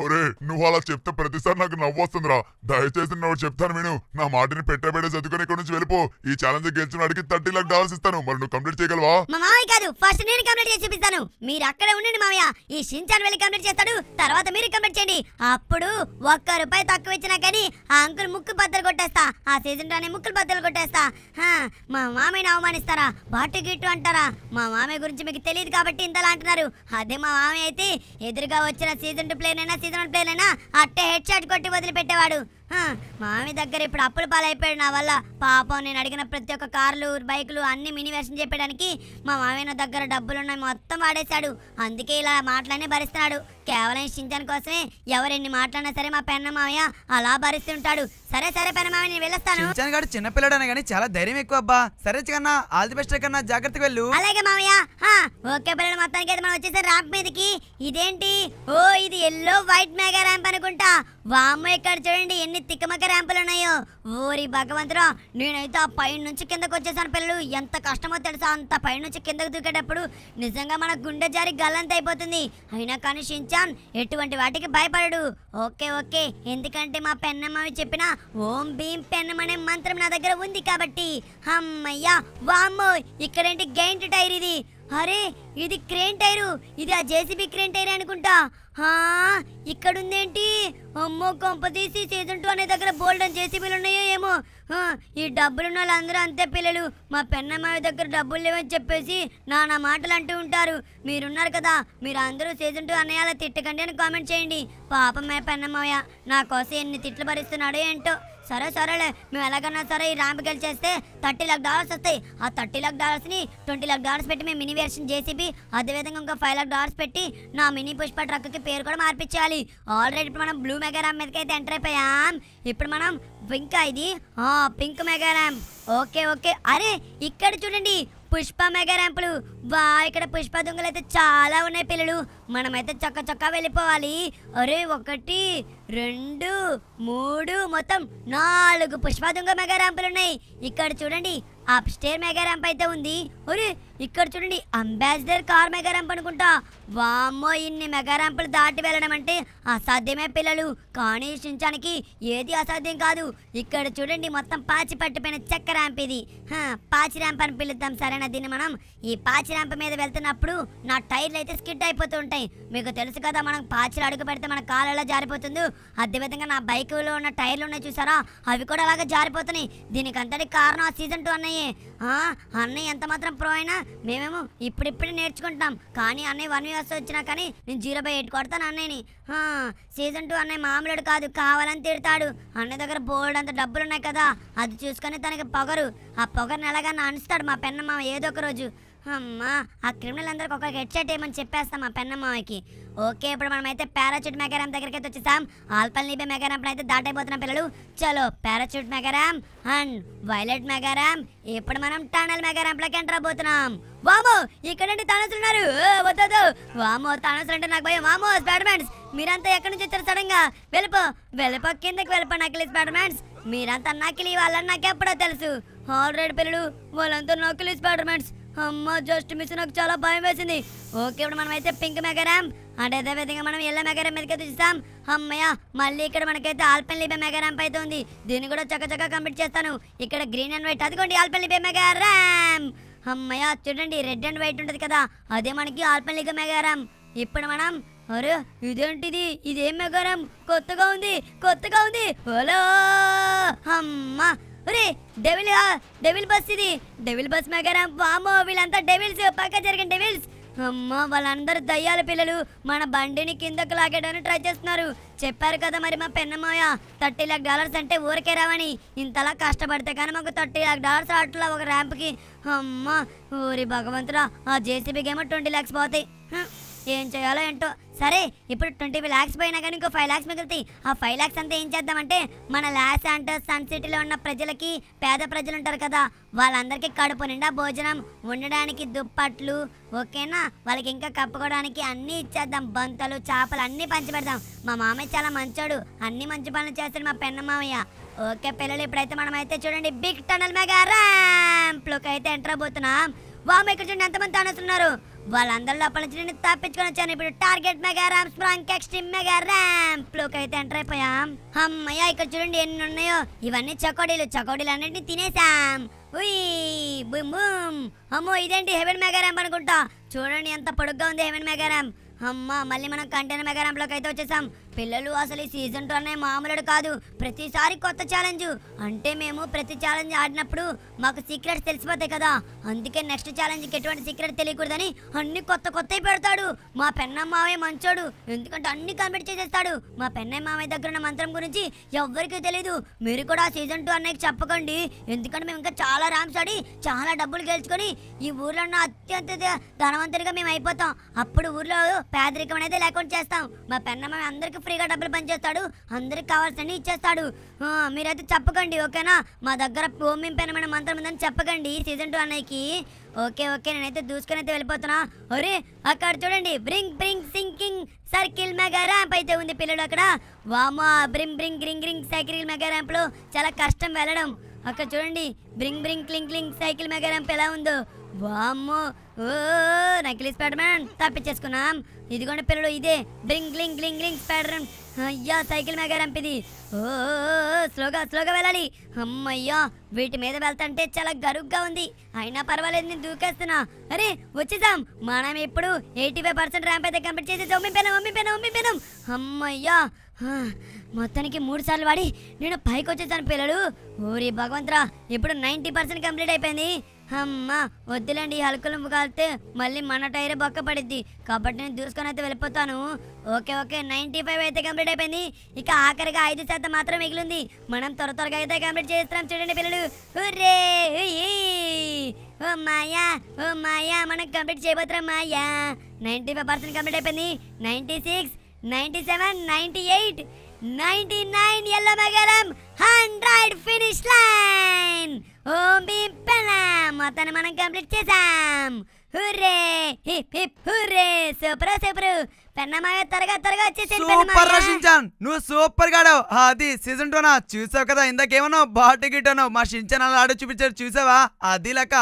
ఒరే నువ్వు అలా చెప్తే ప్రతిసారి నాకు నవ్వు వస్తుందిరా దయచేసి నువ్వు చెప్తాను నేను నా మాటని పెట్టబెట్టే చదువుకుని ఇక్కడ నుంచి వెళ్ళిపో ఈ ఛాలెంజ్ గెలిచిన వాడికి థర్టీ లాక్ డాలర్స్ ఇస్తాను మరి నువ్వు కంప్లీట్ చేయగలవా కాదు ఫస్ట్ నేను కంప్లీట్ చేసి చూపిస్తాను మీరు అక్కడే ఉండండి మామయ్య ఈ షించాన్ వెళ్ళి కంప్లీట్ చేస్తాడు తర్వాత మీరు కంప్లీట్ చేయండి అప్పుడు ఒక్క రూపాయి తక్కువ ఇచ్చినా కానీ ఆ అంకుల్ ముక్కు పద్దలు కొట్టేస్తా ఆ సీజన్ సీజన్లోనే ముక్కులు పద్దలు కొట్టేస్తా మా మామయ్యని అవమానిస్తారా బాటు గిట్టు అంటారా మా మామయ్య గురించి మీకు తెలియదు కాబట్టి ఇంతలా అంటున్నారు అదే మా మామయ్య అయితే ఎదురుగా వచ్చిన సీజన్ టూ అయినా సీజన్ ప్లేన్ అయినా అట్టే హెడ్ షాట్ కొట్టి వదిలిపెట్టేవాడు మామి దగ్గర ఇప్పుడు అప్పులు పాలైపోయాడు నా వల్ల పాపం నేను అడిగిన ప్రతి ఒక్క కార్లు బైకులు అన్ని మినీ వేషన్ చెప్పడానికి మా మామయ్య దగ్గర డబ్బులు ఉన్నాయి మొత్తం వాడేశాడు అందుకే ఇలా మాటలన్నీ భరిస్తున్నాడు కేవలం ఇష్టించాని కోసమే ఎవరెన్ని మాట్లాడినా సరే మా పెన్న మామయ్య అలా భరిస్తుంటాడు సరే సరే పెన్న మామయ్య నేను వెళ్ళొస్తాను చిన్నగాడు చిన్నపిల్లడనే కానీ చాలా ధైర్యం ఎక్కువ అబ్బా సరే కన్నా ఆల్ బెస్ట్ కన్నా జాగ్రత్తగా వెళ్ళు అలాగే మామయ్య ఓకే పిల్లలు మొత్తానికి అయితే మనం వచ్చేసారి రాక్ మీదకి ఇదేంటి ఓ ఇది ఎల్లో వైట్ మెగా ర్యాంప్ అనుకుంటా వామ్మ ఇక్కడ చూడండి ఎన్ని ఎన్ని తిక్కమక్క ర్యాంపులు ఉన్నాయో ఓరి భగవంతురా నేనైతే ఆ పైన నుంచి కిందకు వచ్చేసాను పిల్లలు ఎంత కష్టమో తెలుసా అంత పైన నుంచి కిందకు దూకేటప్పుడు నిజంగా మన గుండె జారి గల్లంత అయిపోతుంది అయినా కానీ షించాన్ ఎటువంటి వాటికి భయపడడు ఓకే ఓకే ఎందుకంటే మా పెన్నమ్మ చెప్పిన ఓం భీం పెన్నం అనే మంత్రం నా దగ్గర ఉంది కాబట్టి అమ్మయ్యా వామ్మో ఇక్కడేంటి గైంట్ టైర్ ఇది అరే ఇది క్రేన్ టైర్ ఇది ఆ జేసీబీ క్రేన్ టైర్ అనుకుంటా ఇక్కడ ఉందేంటి అమ్మో కొంపతీసి సీజన్ టూ అనే దగ్గర బోల్డ్ అని జేసీబీలు ఉన్నాయో ఏమో ఈ డబ్బులు ఉన్న వాళ్ళందరూ అంతే పిల్లలు మా పెన్నమావి దగ్గర డబ్బులు లేవని చెప్పేసి నానా మాటలు అంటూ ఉంటారు మీరున్నారు కదా మీరు అందరూ సీజన్ టూ అన్నయ్య తిట్టకండి అని కామెంట్ చేయండి పాపమే పెన్నమావయ్య నా కోసం ఎన్ని తిట్లు భరిస్తున్నాడో ఏంటో సరే సరేలే మేము ఎలాగన్నా సరే ఈ ర్యాంప్కెళ్ళి చేస్తే థర్టీ లాక్ డాలర్స్ వస్తాయి ఆ థర్టీ లాక్ డాలర్స్ని ట్వంటీ లాక్ డాలర్స్ పెట్టి మేము మినీ వేర్షన్ జేసీబీ అదేవిధంగా ఇంకా ఫైవ్ లాక్ డాలర్స్ పెట్టి నా మినీ పుష్ప కి పేరు కూడా మార్పించాలి ఆల్రెడీ ఇప్పుడు మనం బ్లూ మెగా ర్యాంప్ మీదకి అయితే ఎంటర్ అయిపోయాం ఇప్పుడు మనం పింక్ ఇది pink mega ramp okay okay అరే ఇక్కడ చూడండి పుష్ప మెగా ర్యాంపులు అబ్బా ఇక్కడ పుష్ప దొంగలు అయితే చాలా ఉన్నాయి పిల్లలు మనమైతే చక్క చక్క వెళ్ళిపోవాలి అరే ఒకటి రెండు మూడు మొత్తం నాలుగు పుష్ప దుంగ మెగా ర్యాంపులు ఉన్నాయి ఇక్కడ చూడండి అప్ స్టేర్ మెగా ర్యాంప్ అయితే ఉంది ఒరే ఇక్కడ చూడండి అంబాసిడర్ కార్ మెగా ర్యాంప్ అనుకుంటా వామ్మో ఇన్ని మెగా ర్యాంపులు దాటి వెళ్ళడం అంటే అసాధ్యమే పిల్లలు కానీ శించానికి ఏది అసాధ్యం కాదు ఇక్కడ చూడండి మొత్తం పాచి పట్టిపోయిన చెక్క ర్యాంప్ ఇది పాచి ర్యాంప్ అని పిలుద్దాం సరైన దీన్ని మనం ఈ పాచి ర్యాంప్ మీద వెళ్తున్నప్పుడు నా టైర్లు అయితే స్కిడ్ అయిపోతూ ఉంటాయి మీకు తెలుసు కదా మనం పాచిలు అడుగు పెడితే మన కాలు ఎలా జారిపోతుందో అదేవిధంగా నా బైకులో ఉన్న టైర్లు ఉన్నాయి చూసారా అవి కూడా అలాగే జారిపోతున్నాయి దీనికి అంతటి కారణం ఆ సీజన్ టూ అన్నయ్యే అన్నయ్య ఎంత మాత్రం ప్రో అయినా మేమేమో ఇప్పుడిప్పుడే నేర్చుకుంటాం కానీ అన్నయ్య వన్ ఇయర్స్ వచ్చినా కానీ నేను జీరో బై ఎయిట్ కొడతాను అన్నయ్యని సీజన్ టూ అన్నయ్య మామూలుడు కాదు కావాలని తిడతాడు అన్నయ్య దగ్గర బోల్డ్ అంత డబ్బులు ఉన్నాయి కదా అది చూసుకొని తనకి పొగరు ఆ పొగరుని ఎలాగన్నా అనిస్తాడు మా పెన్నమ్మ ఏదో ఒక రోజు అమ్మా ఆ క్రిమినల్ అందరికి ఒక హెడ్ షర్ట్ ఏమని చెప్పేస్తాం ఆ పెన్నమ్మకి ఓకే ఇప్పుడు మనమైతే పారాచూట్ మెగారామ్ దగ్గరికి అయితే వచ్చేసాం ఆల్పల్ నీబే మెగారామ్ అయితే దాటైపోతున్నాం పిల్లలు చలో parachute mega ramp and violet mega ramp ఇప్పుడు మనం టనల్ లోకి ఎంటర్ అవబోతున్నాం వామ ఇక్కడ నుండి తానసులున్నారు వద్దు వామో తానసులు అంటే నాకు భయం వామో స్పైడర్మ్యాన్స్ మీరంతా ఎక్కడి నుంచి వచ్చారు సడన్ గా వెళ్ళిపో వెళ్ళిపో కిందకి వెళ్ళిపో నకిలి స్పైడర్మ్యాన్స్ మీరంతా నకిలి వాళ్ళని నాకు ఎప్పుడో తెలుసు ఆల్రెడీ పిల్లలు వాళ్ళంతా నకిలీ స్పైడర్మ్యాన్స్ అమ్మ జస్ట్ మిస్ నాకు చాలా భయం వేసింది ఓకే ఇప్పుడు మనం అయితే పింక్ మెగారామ్ అంటే అదే విధంగా మనం ఎల్ల మెగారాం మీదకైతే చూస్తాం అమ్మయ్య మళ్ళీ ఇక్కడ మనకైతే ఆల్పెన్ లిబే మెగా అయితే ఉంది దీన్ని కూడా చక్క చక్క కంప్లీట్ చేస్తాను ఇక్కడ గ్రీన్ అండ్ వైట్ అదిగోండి ఆల్పెన్ లిబే మెగా అమ్మయ్య చూడండి రెడ్ అండ్ వైట్ ఉంటుంది కదా అదే మనకి ఆల్పెన్ లిగ మెగా ఇప్పుడు మనం అరే ఇదేంటిది ఇదేం మెగారం కొత్తగా ఉంది కొత్తగా ఉంది హలో అమ్మ ఒరే డెవిల్ డెవిల్ బస్ ఇది డెవిల్ బస్ మెగారా వామో వీళ్ళంతా డెవిల్స్ పక్క జరిగిన డెవిల్స్ అమ్మో వాళ్ళందరూ దయ్యాల పిల్లలు మన బండిని కిందకు లాగడానికి ట్రై చేస్తున్నారు చెప్పారు కదా మరి మా పెన్నమాయ థర్టీ లాక్ డాలర్స్ అంటే ఊరికే రావని ఇంతలా కష్టపడితే కానీ మాకు థర్టీ లాక్ డాలర్స్ అట్లా ఒక ర్యాంప్కి అమ్మ ఊరి భగవంతురా ఆ జేసీబీకి ఏమో ట్వంటీ ల్యాక్స్ పోతాయి ఏం చేయాలో ఏంటో సరే ఇప్పుడు ట్వంటీ ఫైవ్ ల్యాక్స్ పోయినా కానీ ఇంకో ఫైవ్ ల్యాక్స్ మిగులుతాయి ఆ ఫైవ్ ల్యాక్స్ అంతా ఏం చేద్దామంటే మన లాస్ అండ్ సన్ సిటీలో ఉన్న ప్రజలకి పేద ప్రజలు ఉంటారు కదా వాళ్ళందరికీ కడుపు నిండా భోజనం ఉండడానికి దుప్పట్లు ఓకేనా వాళ్ళకి ఇంకా కప్పుకోవడానికి అన్నీ ఇచ్చేద్దాం బంతలు చేపలు అన్నీ పంచిపెడదాం మా మామయ్య చాలా మంచోడు అన్ని మంచి పనులు చేస్తాడు మా పెన్న మామయ్య ఓకే పిల్లలు ఇప్పుడైతే మనమైతే చూడండి బిగ్ టనల్ మెగా ర్యాంప్లోకి అయితే ఎంటర్ అవబోతున్నాం వామ ఇక్కడ చూడండి ఎంతమంది తానేస్తున్నారు వాళ్ళందరూ లోపల నుంచి నేను తప్పించుకొని వచ్చాను ఇప్పుడు టార్గెట్ మెగా ర్యాంప్ స్ప్రాంక్ ఎక్స్ట్రీమ్ మెగా ర్యాంప్ లోకి అయితే ఎంటర్ అయిపోయాం అమ్మయ్య ఇక్కడ చూడండి ఎన్ని ఉన్నాయో ఇవన్నీ చకోడీలు చకోడీలు అన్నింటినీ తినేసాం అమ్మో ఇదేంటి హెవెన్ మెగా ర్యాంప్ అనుకుంటా చూడండి ఎంత పొడుగ్గా ఉంది హెవెన్ మెగా ర్యాంప్ అమ్మ మళ్ళీ మనం కంటైనర్ మెగా లోకి అయితే వచ్చేసాం పిల్లలు అసలు ఈ సీజన్ టూ అనే మామూలుడు కాదు ప్రతిసారి కొత్త ఛాలెంజ్ అంటే మేము ప్రతి ఛాలెంజ్ ఆడినప్పుడు మాకు సీక్రెట్స్ తెలిసిపోతాయి కదా అందుకే నెక్స్ట్ ఛాలెంజ్కి ఎటువంటి సీక్రెట్ తెలియకూడదని అన్ని కొత్త కొత్త పెడతాడు మా పెన్నమ్మ మావే మంచోడు ఎందుకంటే అన్ని కంప్లీట్ చేసేస్తాడు మా పెన్నయ్య మావయ్య దగ్గర ఉన్న మంత్రం గురించి ఎవ్వరికీ తెలియదు మీరు కూడా సీజన్ టూ అన్నయ్యకి చెప్పకండి ఎందుకంటే మేము ఇంకా చాలా ర్యాంప్స్ ఆడి చాలా డబ్బులు గెలుచుకొని ఈ ఊర్లో ఉన్న అత్యంత ధనవంతులుగా మేము అయిపోతాం అప్పుడు ఊర్లో పేదరికం అనేది లేకుండా చేస్తాం మా పెన్నమ్మ అందరికీ ఫ్రీగా డబ్బులు పనిచేస్తాడు అందరికి కావాల్సిన ఇచ్చేస్తాడు మీరైతే చెప్పకండి ఓకేనా మా దగ్గర పెనమైన మంత్రం ఉందని చెప్పకండి సీజన్ టూ అన్నయ్యకి ఓకే ఓకే నేనైతే దూసుకొని అయితే వెళ్ళిపోతున్నా ఒరే అక్కడ చూడండి bring bring sinking circle mega ramp అయితే ఉంది పిల్లడు అక్కడ వామా బ్రింగ్ బ్రింగ్ గ్రింగ్ గ్రింగ్ సైకిల్ మెగా లో చాలా కష్టం వెళ్ళడం అక్కడ చూడండి bring bring cling cling cycle mega ramp ఎలా ఉందో వామ్మో ఓ నకిలీ స్పెడ్ మ్యాన్ తప్పించేసుకున్నాం ఇదిగోండి పిల్లలు ఇదే డ్రింగ్ గ్లింగ్ గ్లింగ్ గ్లింగ్ ప్యాటర్న్ అయ్యా సైకిల్ మీద రంప్ ఇది ఓ స్లోగా స్లోగా వెళ్ళాలి అమ్మయ్యా వీటి మీద వెళ్తుంటే చాలా గరుగ్గా ఉంది అయినా పర్వాలేదు నేను దూకేస్తున్నా అరే వచ్చేసాం మనం ఇప్పుడు ఎయిటీ ఫైవ్ పర్సెంట్ ర్యాంప్ అయితే కంప్లీట్ చేసి ఒమ్మిపోయినాం ఒమ్మిపోయినాం ఒమ్మిపోయినాం అమ్మయ్యా మొత్తానికి మూడు సార్లు వాడి నేను పైకి వచ్చేసాను పిల్లలు ఓరి భగవంతరా ఇప్పుడు నైంటీ పర్సెంట్ కంప్లీట్ అయిపోయింది అమ్మా వద్దులేండి హల్కులు కాలితే మళ్ళీ మన టైర్ బొక్క పడిద్ది కాబట్టి నేను చూసుకొని అయితే వెళ్ళిపోతాను ఓకే ఓకే నైంటీ ఫైవ్ అయితే కంప్లీట్ అయిపోయింది ఇక ఆఖరిగా ఐదు శాతం మాత్రం మిగిలింది మనం త్వర త్వరగా అయితే కంప్లీట్ చేస్తున్నాం చూడండి పిల్లలు హుర్రే ఓ మాయా ఓ మాయా మనం కంప్లీట్ చేయబోతున్నాం మాయా నైంటీ ఫైవ్ పర్సెంట్ కంప్లీట్ అయిపోయింది ninety six ninety seven ninety eight 99 yellow మగరం 100 ఫినిష్ లైన్ ఓం భీం ప్రణామ్ మొత్తాన్ని మనం కంప్లీట్ చేసాం hurray hip hip hurray super super పెన్నమాగ త్వరగా త్వరగా వచ్చేసాను సూపర్ రషించాన్ నువ్వు సూపర్ గాడు అది సీజన్ టూ నా చూసావు కదా ఇందాకేమన్నావు బాటిగిట్ అన్నావు మా షించాన్ అలా ఆడు చూపించాడు చూసావా అది లెక్క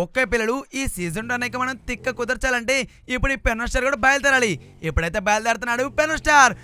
ఓకే పిల్లలు ఈ సీజన్ అనేక మనం తిక్క కుదర్చాలంటే ఇప్పుడు ఈ పెన్ స్టార్ కూడా బయలుదేరాలి ఎప్పుడైతే బయలుదేరుతున్నాడు పెన్ స్టార్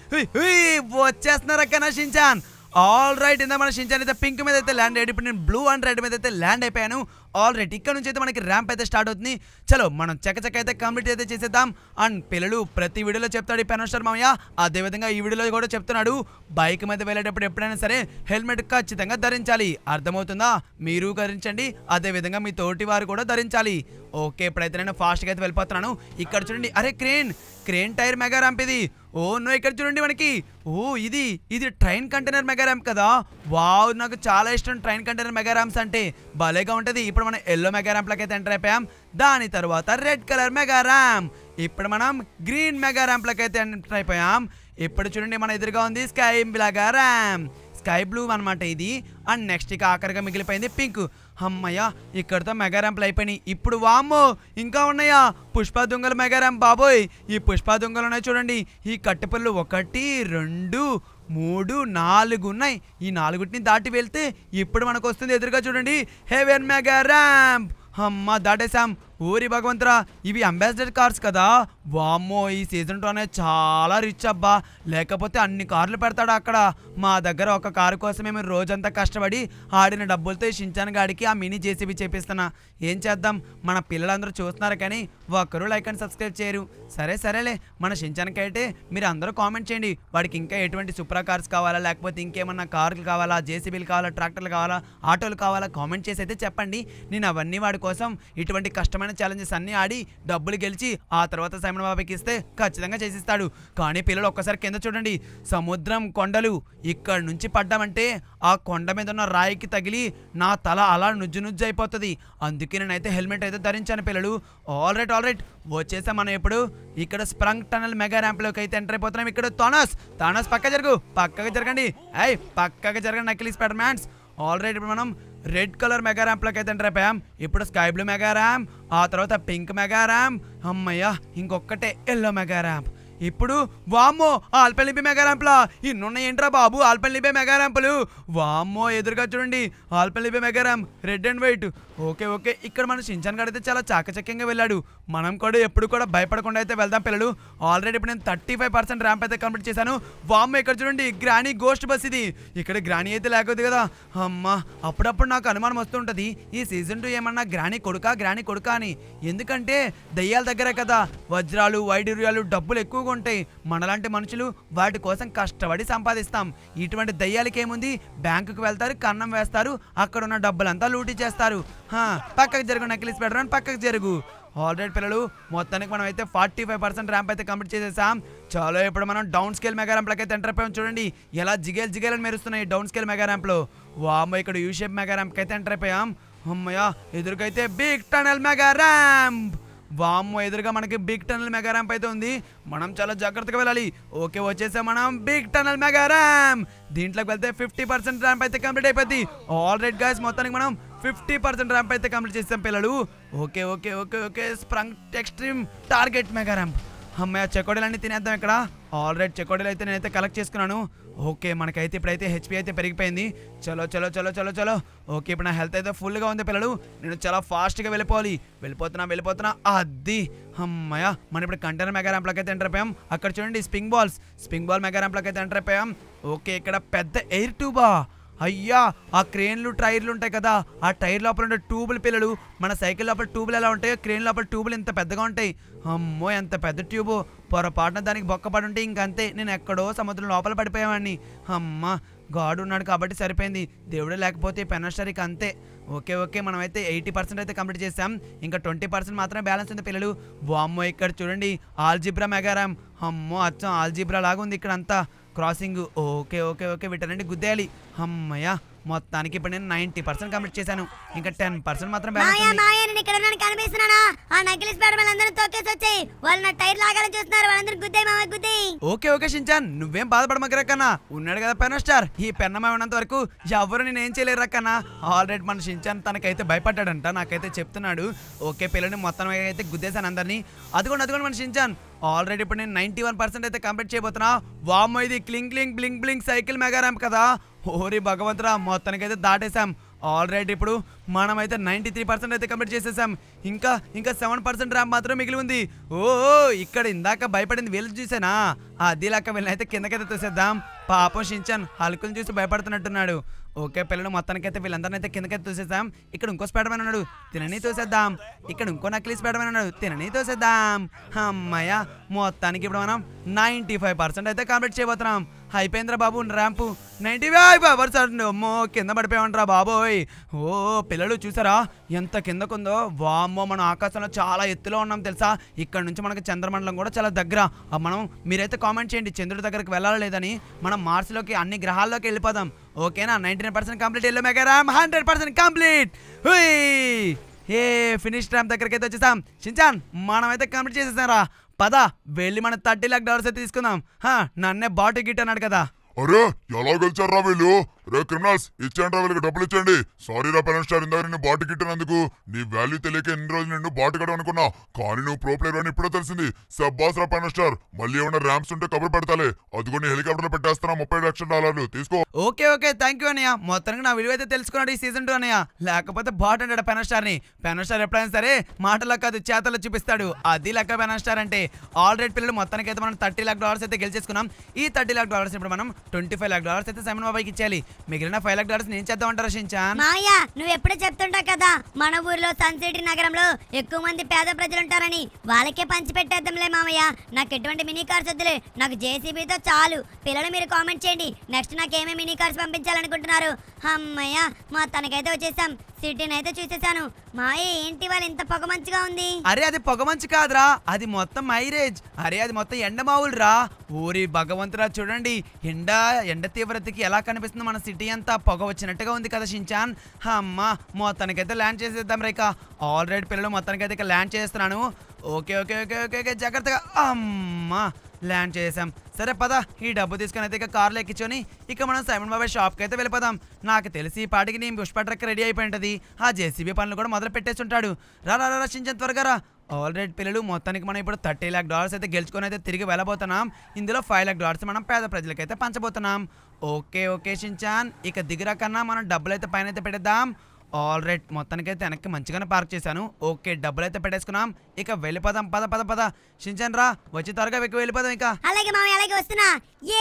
వచ్చేస్తున్నారు అక్క షించాన్ ఆల్ రైట్ ఇందా మన షించాన్ అయితే పింక్ మీద అయితే ల్యాండ్ అయ్యాడు ఇప్పుడు నేను బ్లూ అండ్ రెడ్ మీద అయితే ల్యాండ్ అయిపోయాను ఆల్ రైట్ ఇక్కడ నుంచి అయితే మనకి ర్యాంప్ అయితే స్టార్ట్ అవుతుంది చలో మనం చక్కచక్క అయితే కంప్లీట్ అయితే చేసేద్దాం అండ్ పిల్లలు ప్రతి వీడియోలో చెప్తాడు ఈ పెనోస్టర్ మామయ్య అదేవిధంగా ఈ వీడియోలో కూడా చెప్తున్నాడు బైక్ మీద వెళ్ళేటప్పుడు ఎప్పుడైనా సరే హెల్మెట్ ఖచ్చితంగా ధరించాలి అర్థమవుతుందా మీరు ధరించండి అదేవిధంగా మీ తోటి వారు కూడా ధరించాలి ఓకే ఇప్పుడైతే నేను ఫాస్ట్గా అయితే వెళ్ళిపోతున్నాను ఇక్కడ చూడండి అరే crane crane tyre mega ramp ఇది ఓ నో ఇక్కడ చూడండి మనకి ఓ ఇది ఇది ట్రైన్ కంటైనర్ మెగా ర్యాంప్ కదా వావ్ నాకు చాలా ఇష్టం ట్రైన్ కంటైనర్ మెగా ర్యాంప్స్ అంటే భలేగా ఉంటుంది ఇప్పుడు ఇప్పుడు మనం ఎల్లో మెగా ర్యాంప్ అయితే ఎంటర్ అయిపోయాం దాని తర్వాత రెడ్ కలర్ మెగా ర్యాంప్ ఇప్పుడు మనం గ్రీన్ మెగా ర్యాంప్ అయితే ఎంటర్ అయిపోయాం ఇప్పుడు చూడండి మన ఎదురుగా ఉంది స్కై బ్లాగా ర్యాంప్ స్కై బ్లూ అనమాట ఇది అండ్ నెక్స్ట్ ఇక ఆఖరిగా మిగిలిపోయింది పింక్ అమ్మయ్య ఇక్కడతో మెగా ర్యాంప్లు అయిపోయినాయి ఇప్పుడు వామ్మో ఇంకా ఉన్నాయా పుష్ప దొంగలు మెగా ర్యాంప్ బాబోయ్ ఈ పుష్ప దొంగలు ఉన్నాయి చూడండి ఈ కట్టెపిల్లలు ఒకటి రెండు మూడు నాలుగు ఉన్నాయి ఈ నాలుగుటిని దాటి వెళ్తే ఇప్పుడు మనకు వస్తుంది ఎదురుగా చూడండి హెవెన్ మెగా ర్యాంప్ అమ్మ దాటేశాం ఊరి భగవంతురా ఇవి అంబాసిడర్ కార్స్ కదా వామ్మో ఈ అనేది చాలా రిచ్ అబ్బా లేకపోతే అన్ని కార్లు పెడతాడు అక్కడ మా దగ్గర ఒక కారు కోసం మేము రోజంతా కష్టపడి ఆడిన డబ్బులతో ఈ షించాన్ గాడికి ఆ మినీ జేసీబీ చేపిస్తున్నా ఏం చేద్దాం మన పిల్లలందరూ చూస్తున్నారు కానీ ఒక్కరూ లైక్ అండ్ సబ్స్క్రైబ్ చేయరు సరే సరేలే మన షించాన్కి అయితే మీరు అందరూ కామెంట్ చేయండి వాడికి ఇంకా ఎటువంటి సూపరా కార్స్ కావాలా లేకపోతే ఇంకేమన్నా కార్లు కావాలా జేసీబీలు కావాలా ట్రాక్టర్లు కావాలా ఆటోలు కావాలా కామెంట్ చేసి అయితే చెప్పండి నేను అవన్నీ వాడి కోసం ఇటువంటి కష్టమైన ఏదైనా ఛాలెంజెస్ అన్నీ ఆడి డబ్బులు గెలిచి ఆ తర్వాత సైమన్ బాబాకి ఇస్తే ఖచ్చితంగా చేసిస్తాడు కానీ పిల్లలు ఒక్కసారి కింద చూడండి సముద్రం కొండలు ఇక్కడ నుంచి పడ్డామంటే ఆ కొండ మీద ఉన్న రాయికి తగిలి నా తల అలా నుజ్జు నుజ్జు అయిపోతుంది అందుకే నేనైతే హెల్మెట్ అయితే ధరించాను పిల్లలు ఆల్ రైట్ ఆల్ రైట్ వచ్చేసాం మనం ఇప్పుడు ఇక్కడ స్ప్రంగ్ టనల్ మెగా ర్యాంప్లోకి అయితే ఎంటర్ అయిపోతున్నాం ఇక్కడ తానస్ తానస్ పక్క జరుగు పక్కగా జరగండి అయ్యి పక్కగా జరగండి నకిలీ స్పెడర్ మ్యాన్స్ ఆల్ రైట్ ఇప్పుడు మనం రెడ్ కలర్ మెగా ర్యాంప్లోకి అయితే ఎంటర్ ఇప్పుడు స్కై బ్లూ మెగా ర్యాంప్ ఆ తర్వాత పింక్ మెగా ర్యాంప్ అమ్మయ్య ఇంకొక్కటే ఎల్లో మెగా ర్యాంప్ ఇప్పుడు వామ్మో ఆల్పెల్లిపి మెగా ర్యాంప్లా ఇన్నున్నాయేంట్రా బాబు ఆల్పెల్లిపి మెగా ర్యాంపులు వామ్మో ఎదురుగా చూడండి ఆల్పెల్లిపి mega ramp red and white okay okay ఇక్కడ మన సించాన్ గడ్ అయితే చాలా చాకచక్యంగా వెళ్ళాడు మనం కూడా ఎప్పుడు కూడా భయపడకుండా అయితే వెళ్దాం పిల్లలు ఆల్రెడీ ఇప్పుడు నేను థర్టీ ఫైవ్ పర్సెంట్ ర్యాంప్ అయితే కంప్లీట్ చేశాను వామ్మో ఇక్కడ చూడండి గ్రానీ గోస్ట్ బస్ ఇది ఇక్కడ గ్రానీ అయితే లేకపోతే కదా అమ్మా అప్పుడప్పుడు నాకు అనుమానం వస్తుంటుంది ఈ సీజన్ టూ ఏమన్నా గ్రాని కొడుకా గ్రాని కొడుకా అని ఎందుకంటే దయ్యాల దగ్గరే కదా వజ్రాలు వైడూర్యాలు డబ్బులు ఎక్కువగా ఉంటాయి మనలాంటి మనుషులు వాటి కోసం కష్టపడి సంపాదిస్తాం ఇటువంటి దయ్యాలకేముంది బ్యాంకుకు వెళ్తారు కన్నం వేస్తారు అక్కడ ఉన్న డబ్బులంతా లూటీ చేస్తారు పక్కకు జరుగు నకిలీస్ పెట్టడం పక్కకు జరుగు ఆల్రెడీ పిల్లలు మొత్తానికి మనం అయితే ఫార్టీ ఫైవ్ పర్సెంట్ ర్యాంప్ అయితే కంప్లీట్ చేసేసాం చాలా ఇప్పుడు మనం డౌన్ స్కేల్ మెగా ర్యాంప్లకి అయితే ఎంటర్ అయిపోయాం చూడండి ఎలా జిగేలు జిగేల్ అని మెరుస్తున్నాయి డౌన్ స్కేల్ మెగా ర్యాంప్లో వామ్మ ఇక్కడ యూషేప్ మెగా ర్యాంప్కి అయితే ఎంటర్ అయిపోయాం అమ్మయ్య ఎదురుకైతే బిగ్ టనల్ మెగా ర్యాంప్ వామ్మో ఎదురుగా మనకి బిగ్ టనల్ మెగా ర్యాంప్ అయితే ఉంది మనం చాలా జాగ్రత్తగా వెళ్ళాలి ఓకే వచ్చేసే మనం బిగ్ టనల్ మెగా ర్యాంప్ దీంట్లోకి వెళ్తే ఫిఫ్టీ పర్సెంట్ ర్యాంప్ అయితే కంప్లీట్ అయిపోద్ది ఆల్ రైట్ గాయస్ మొత్తానికి మనం ఫిఫ్టీ పర్సెంట్ ర్యాంప్ అయితే కంప్లీట్ చేసాం పిల్లలు okay okay okay okay spring extreme target mega ramp అమ్మాయి చెకోడీలన్నీ తినేద్దాం ఇక్కడ ఆల్రెడీ చెకోడీలు అయితే నేనైతే కలెక్ట్ చేసుకున్నాను ఓకే మనకైతే ఇప్పుడైతే హెచ్పి అయితే పెరిగిపోయింది చలో చలో చలో చలో చలో ఓకే ఇప్పుడు నా హెల్త్ అయితే ఫుల్గా ఉంది పిల్లలు నేను చాలా ఫాస్ట్గా వెళ్ళిపోవాలి వెళ్ళిపోతున్నా వెళ్ళిపోతున్నా అది అమ్మయ్య మనం ఇప్పుడు కంటైనర్ మెగా ర్యాంప్లకి అయితే ఎంటర్ అయిపోయాం అక్కడ చూడండి spring balls spring ball mega ర్యాంప్లకి అయితే ఎంటర్ అయిపోయాం ఓకే ఇక్కడ పెద్ద ఎయిర్ ట్యూబా అయ్యా ఆ క్రేన్లు టైర్లు ఉంటాయి కదా ఆ టైర్ లోపల ఉండే ట్యూబుల పిల్లలు మన సైకిల్ లోపల ట్యూబులు ఎలా ఉంటాయో క్రేన్ లోపల ట్యూబులు ఎంత పెద్దగా ఉంటాయి అమ్మో ఎంత పెద్ద ట్యూబు పొరపాటున దానికి బొక్కపడి ఉంటే ఇంకంతే నేను ఎక్కడో సముద్రం లోపల పడిపోయేవాడిని అమ్మ గాడు ఉన్నాడు కాబట్టి సరిపోయింది దేవుడే లేకపోతే పెనస్టరీకి అంతే ఓకే ఓకే మనం అయితే ఎయిటీ పర్సెంట్ అయితే కంప్లీట్ చేసాం ఇంకా ట్వంటీ పర్సెంట్ మాత్రమే బ్యాలెన్స్ ఉంది పిల్లలు వామ్మో ఇక్కడ చూడండి ఆల్జిబ్రా మెగారామ్ అమ్మో అచ్చం ఆల్జిబ్రా లాగా ఉంది ఇక్కడ అంతా క్రాసింగ్ ఓకే ఓకే ఓకే వీటన్నింటిని గుద్దేయాలి అమ్మయ్యా మొత్తానికి ఇప్పుడు నేను నైన్టీ పర్సెంట్ కంప్లీట్ చేశాను ఇంకా టెన్ పర్సెంట్ మాత్రం ఓకే ఓకే షించాన్ నువ్వేం బాధపడమకరా కన్నా ఉన్నాడు కదా పెన్ స్టార్ ఈ పెన్నమా ఉన్నంత వరకు ఎవరు నేను ఏం చేయలేరు కన్నా ఆల్రెడీ మన షించాన్ తనకైతే భయపడ్డాడంట నాకైతే చెప్తున్నాడు ఓకే పిల్లని మొత్తం అయితే గుద్దేశాను అందరినీ అదిగోండి అదిగోండి మన షించాన్ ఆల్రెడీ ఇప్పుడు నేను నైన్టీ వన్ పర్సెంట్ అయితే కంప్లీట్ చేయబోతున్నా వామ్ ఇది cling cling bling bling cycle mega ramp కదా ఓరి భగవంతురా మొత్తానికైతే దాటేశాం ఆల్రెడీ ఇప్పుడు మనమైతే నైంటీ త్రీ పర్సెంట్ అయితే కంప్లీట్ చేసేసాం ఇంకా ఇంకా సెవెన్ పర్సెంట్ ర్యాప్ మాత్రం మిగిలి ఉంది ఓ ఇక్కడ ఇందాక భయపడింది వీళ్ళు చూసానా అదిలాక వీళ్ళనైతే కిందకైతే తోసేద్దాం పాపం షించాన్ హల్కులు చూసి భయపడుతున్నట్టున్నాడు ఓకే పిల్లలు మొత్తానికైతే వీళ్ళందరినీ అయితే కిందకైతే తోసేద్దాం ఇక్కడ ఇంకో స్పేడమని ఉన్నాడు తినని తోసేద్దాం ఇక్కడ ఇంకో నకిలీ స్పేడమని ఉన్నాడు తినని తోసేద్దాం అమ్మయ్య మొత్తానికి ఇప్పుడు మనం నైంటీ అయితే కంప్లీట్ చేయబోతున్నాం అయిపోయింద్రా బాబు ర్యాంపు నైంటీ ఫైవ్ అవర్స్ అండి అమ్మో కింద పడిపోయామంటరా బాబోయ్ ఓ పిల్లలు చూసారా ఎంత కిందకుందో వామ్మో మనం ఆకాశంలో చాలా ఎత్తులో ఉన్నాం తెలుసా ఇక్కడ నుంచి మనకి చంద్రమండలం కూడా చాలా దగ్గర మనం మీరైతే కామెంట్ చేయండి చంద్రుడి దగ్గరికి వెళ్ళాలేదని మనం మార్స్లోకి అన్ని గ్రహాల్లోకి వెళ్ళిపోదాం ఓకేనా నైంటీ నైన్ పర్సెంట్ కంప్లీట్ వెళ్ళాం మెగారామ్ హండ్రెడ్ పర్సెంట్ కంప్లీట్ ఏ ఫినిష్ ర్యాంప్ దగ్గరికి అయితే వచ్చేసాం షించాన్ మనమైతే కంప్లీట్ చేసేసారా పద వెళ్ళి మన థర్టీ ల్యాక్ డాలర్స్ అయితే తీసుకుందాం నన్నే బాటి గిట్ అన్నాడు కదా అరే ఎలా గెలిచారా వీళ్ళు రే క్రిమినల్స్ ఇచ్చేయండి వాళ్ళకి డబ్బులు ఇచ్చేయండి సారీ రా పేరెంట్స్ స్టార్ ఇందాక నేను బాటు కిట్టినందుకు నీ వాల్యూ తెలియక ఎన్ని రోజులు నిన్ను బాటు కట్టడం అనుకున్నా కానీ నువ్వు ప్రో ప్లేయర్ అని ఇప్పుడే తెలిసింది సబ్బాస్ రా పెనల్ స్టార్ మళ్ళీ ఏమైనా ర్యాంప్స్ ఉంటే కబురు పెడతాలే అదిగో నీ హెలికాప్టర్ పెట్టేస్తున్నా ముప్పై లక్షల డాలర్లు తీసుకో ఓకే ఓకే థ్యాంక్ యూ అన్నయ్య మొత్తానికి నా విలువైతే తెలుసుకున్నాడు ఈ సీజన్ టూ అన్నయ్య లేకపోతే బాట్ అంటాడు పేరెంట్ స్టార్ ని పేరెంట్ స్టార్ ఎప్పుడైనా సరే మాటల్లో కాదు చేతలు చూపిస్తాడు అది లెక్క పేరెంట్ స్టార్ అంటే ఆల్రెడీ పిల్లలు మొత్తానికి అయితే మనం థర్టీ లాక్ డాలర్స్ అయితే గెలిచేసుకున్నాం ఈ థర్టీ లాక్ డాలర్స్ ఇప్పుడు మనం ట్వంటీ ఫైవ్ లాక్ డాలర్స్ అయితే సెవెన్ బాబాయ్కి ఇచ్చేయాలి మిగిలిన ఫైవ్ లాక్ డాలర్స్ నేను చేద్దామంటారా షించాన్ మాయా నువ్వు ఎప్పుడు చెప్తుంటావు కదా మన ఊర్లో సన్ సిటీ నగరంలో ఎక్కువ మంది పేద ప్రజలు ఉంటారని వాళ్ళకే పంచి పెట్టేద్దాంలే మామయ్య నాకు ఎటువంటి మినీ కార్స్ వద్దులే నాకు జేసీబీతో చాలు పిల్లలు మీరు కామెంట్ చేయండి నెక్స్ట్ నాకు ఏమేమి మినీ కార్స్ పంపించాలనుకుంటున్నారు అమ్మయ్య మా తనకైతే వచ్చేసాం సిటీని అయితే చూసేసాను మా ఏంటి వాళ్ళు ఇంత పొగ మంచుగా ఉంది అరే అది పొగ మంచు కాదురా అది మొత్తం మైరేజ్ అరే అది మొత్తం ఎండమావులు రా ఊరి భగవంతురా చూడండి ఎండ ఎండ తీవ్రతకి ఎలా కనిపిస్తుంది మన సిటీ అంతా పొగ వచ్చినట్టుగా ఉంది కదా షించాన్ అమ్మ మొత్తానికైతే ల్యాండ్ చేసేద్దాం రేక ఆల్రెడీ పిల్లలు మొత్తానికైతే ఇక ల్యాండ్ చేస్తున్నాను okay okay okay okay okay జాగ్రత్తగా అమ్మా ల్యాండ్ చేసాం సరే పద ఈ డబ్బు తీసుకుని అయితే ఇక కార్లు ఎక్కించుకొని ఇక మనం సైమన్ బాబాయ్ షాప్కి అయితే వెళ్ళిపోదాం నాకు తెలిసి ఈ పాటికి నేను పుష్ప ట్రక్ రెడీ అయిపోయి ఉంటుంది ఆ జేసీబీ పనులు కూడా మొదలు పెట్టేసి ఉంటాడు రా రా రక్షించిన త్వరగా రా ఆల్రెడీ పిల్లలు మొత్తానికి మనం ఇప్పుడు థర్టీ ల్యాక్ డాలర్స్ అయితే గెలుచుకొని అయితే తిరిగి వెళ్ళబోతున్నాం ఇందులో ఫైవ్ ల్యాక్ డాలర్స్ మనం పేద ప్రజలకైతే పంచబోతున్నాం ఓకే ఓకే షించాన్ ఇక దిగురా కన్నా మనం డబ్బులైతే పైన అయితే పెడదాం ఆల్ రైట్ మొత్తానికైతే వెనక్కి మంచిగానే పార్క్ చేశాను ఓకే డబ్బులు అయితే పెట్టేసుకున్నాం ఇక వెళ్ళిపోదాం పద పద పద షించన్ రా వచ్చి త్వరగా వెళ్ళిపోదాం ఇక అలాగే మామయ్య అలాగే వస్తున్నా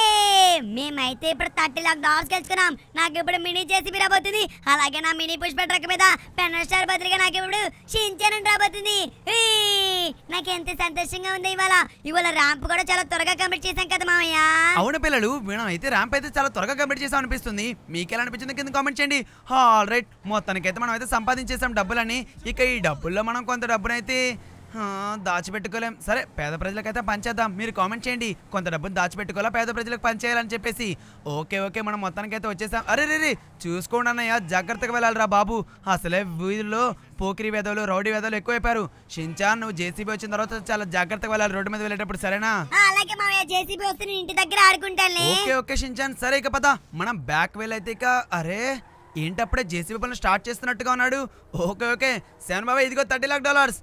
ఏ మేమైతే ఇప్పుడు థర్టీ లాక్ డాల్స్ గెలుచుకున్నాం నాకు ఇప్పుడు మినీ చేసి రాబోతుంది అలాగే నా మినీ పుష్ప ట్రక్ మీద పెన్న స్టార్ బదిలీగా నాకు ఇప్పుడు షించన్ రాబోతుంది నాకు ఎంత సంతోషంగా ఉంది ఇవాళ ఇవాళ ర్యాంప్ కూడా చాలా త్వరగా కంప్లీట్ చేశాం కదా మామయ్య అవును పిల్లలు అయితే ర్యాంప్ అయితే చాలా త్వరగా కంప్లీట్ చేసాం అనిపిస్తుంది మీకు ఎలా అనిపించింది కింద కామెంట్ చేయండి ఆల్ రైట్ మొత్తానికి మనకైతే మనం అయితే సంపాదించేసాం డబ్బులని ఇక ఈ డబ్బుల్లో మనం కొంత డబ్బునైతే దాచిపెట్టుకోలేం సరే పేద ప్రజలకైతే పంచేద్దాం మీరు కామెంట్ చేయండి కొంత డబ్బును దాచిపెట్టుకోవాలా పేద ప్రజలకు పంచేయాలని చెప్పేసి ఓకే ఓకే మనం మొత్తానికైతే వచ్చేసాం అరే రే చూసుకోండి అన్నయ్య జాగ్రత్తగా వెళ్ళాలిరా బాబు అసలే వీధిలో పోకిరి వేదవులు రౌడీ వేదవులు ఎక్కువైపోయారు షించాన్ నువ్వు జేసీబీ వచ్చిన తర్వాత చాలా జాగ్రత్తగా వెళ్ళాలి రోడ్డు మీద వెళ్ళేటప్పుడు సరేనా ఓకే ఓకే షించాన్ సరే ఇక పద మనం బ్యాక్ వెళ్ళైతే ఇక అరే ఏంటప్పుడే జేసీబీ పనులు స్టార్ట్ చేస్తున్నట్టుగా ఉన్నాడు ఓకే ఓకే శవన్ బాబా ఇదిగో థర్టీ లాక్ డాలర్స్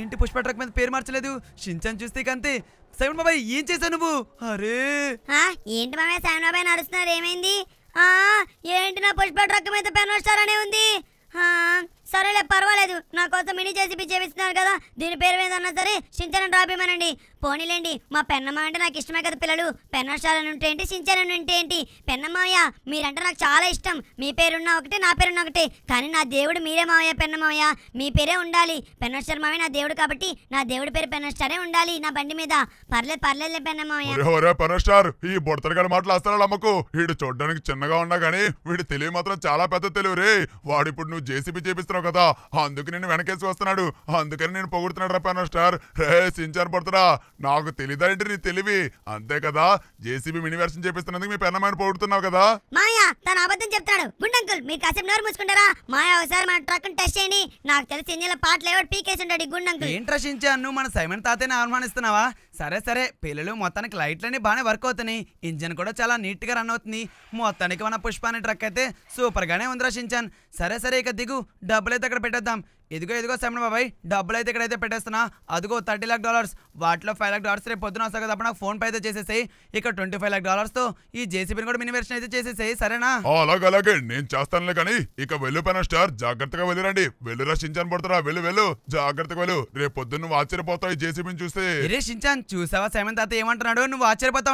ఏంటి పుష్ప ట్రక్ మీద పేరు మార్చలేదు షించన్ చూస్తే కంతే శవన్ బాబాయ్ ఏం చేశావు నువ్వు అరే ఏంటి మామయ్య శవన్ బాబాయ్ నడుస్తున్నారు ఏమైంది ఏంటి నా పుష్ప ట్రక్ మీద పెన్ వస్తారనే ఉంది సరేలే పర్వాలేదు నా కోసం మినీ జేసీబీ చేపిస్తున్నారు కదా దీని పేరు ఏదన్నా సరే సించనం రాబిమనండి పోనీలేండి మా పెన్నమ్మ అంటే నాకు ఇష్టమే కదా పిల్లలు పెన్నశాలను ఉంటే ఏంటి సించనం ఉంటే ఏంటి పెన్నమ్మయ్య మీరంటే నాకు చాలా ఇష్టం మీ పేరున్న ఒకటే నా పేరున్న ఒకటే కానీ నా దేవుడు మీరే మావయ్య పెన్నమాయ మీ పేరే ఉండాలి పెన్నశ్వర మావయ్య నా దేవుడు కాబట్టి నా దేవుడి పేరు పెన్నస్టారే ఉండాలి నా బండి మీద పర్లేదు పర్లేదులే పెన్నమాయ పెన్నస్టార్ ఈ బొడతరగాడు మాట్లాడుతున్నాడు అమ్మకు వీడు చూడడానికి చిన్నగా ఉన్నా కానీ వీడి తెలివి మాత్రం చాలా పెద్ద తెలివి రే వాడు ఇప్పుడు నువ్వు జేసీబీ చేపిస్తున్నావు చేస్తున్నావు కదా అందుకు నేను వెనకేసి వస్తున్నాడు అందుకని నేను పొగుడుతున్నాడు రా స్టార్ రే సించాన్ పడుతురా నాకు తెలియదంటే నీ తెలివి అంతే కదా జేసీబీ మినీ వర్షన్ చేపిస్తున్నందుకు మీ పెన్నమైన పొగుడుతున్నావు కదా మాయా తన అబద్ధం చెప్తాడు గుండంకుల్ మీరు కాసేపు నోరు మూసుకుంటారా మాయా ఒకసారి మన ట్రక్ టెస్ట్ చేయండి నాకు తెలిసి ఇంజన్ల పాటలు ఎవరు పీకేసి ఉంటాడు గుండంకుల్ ఏంట్రా సించాన్ నువ్వు మన సైమన్ తాతేనే అనుమానిస్తున్నావా సరే సరే పిల్లలు మొత్తానికి లైట్లన్నీ బాగానే వర్క్ అవుతున్నాయి ఇంజిన్ కూడా చాలా నీట్గా రన్ అవుతుంది మొత్తానికి మన పుష్పాన్ని ట్రక్ అయితే సూపర్గానే ఉంది రచించాను సరే సరే ఇక దిగు డబ్బులు అయితే అక్కడ పెట్టేద్దాం ఇదిగో ఇదిగో శమణ బాబాయ్ డబ్బులు అయితే ఇక్కడైతే పెట్టేస్తున్నా అదిగో థర్టీ లాక్ డాలర్స్ వాటిలో ఫైవ్ లాక్ డాలర్స్ రేపు పొద్దున వస్తావు కదా నాకు ఫోన్ పే అయితే చేసేసాయి ఇక్కడ ట్వంటీ ఫైవ్ లాక్ తో ఈ జేసీబీని కూడా మినివేషన్ అయితే చేసేసాయి సరేనా అలాగే అలాగే నేను చేస్తానులే కానీ ఇక పైన స్టార్ జాగ్రత్తగా వెళ్ళిరండి వెళ్ళు రక్షించాను పడుతురా వెళ్ళు వెళ్ళు జాగ్రత్తగా వెళ్ళు రేపు పొద్దున్న నువ్వు ఆశ్చర్యపోతావు ఈ జేసీబీని చూస్తే ఇరే చూసావా శమన్ తాత ఏమంటున్నాడు నువ్వు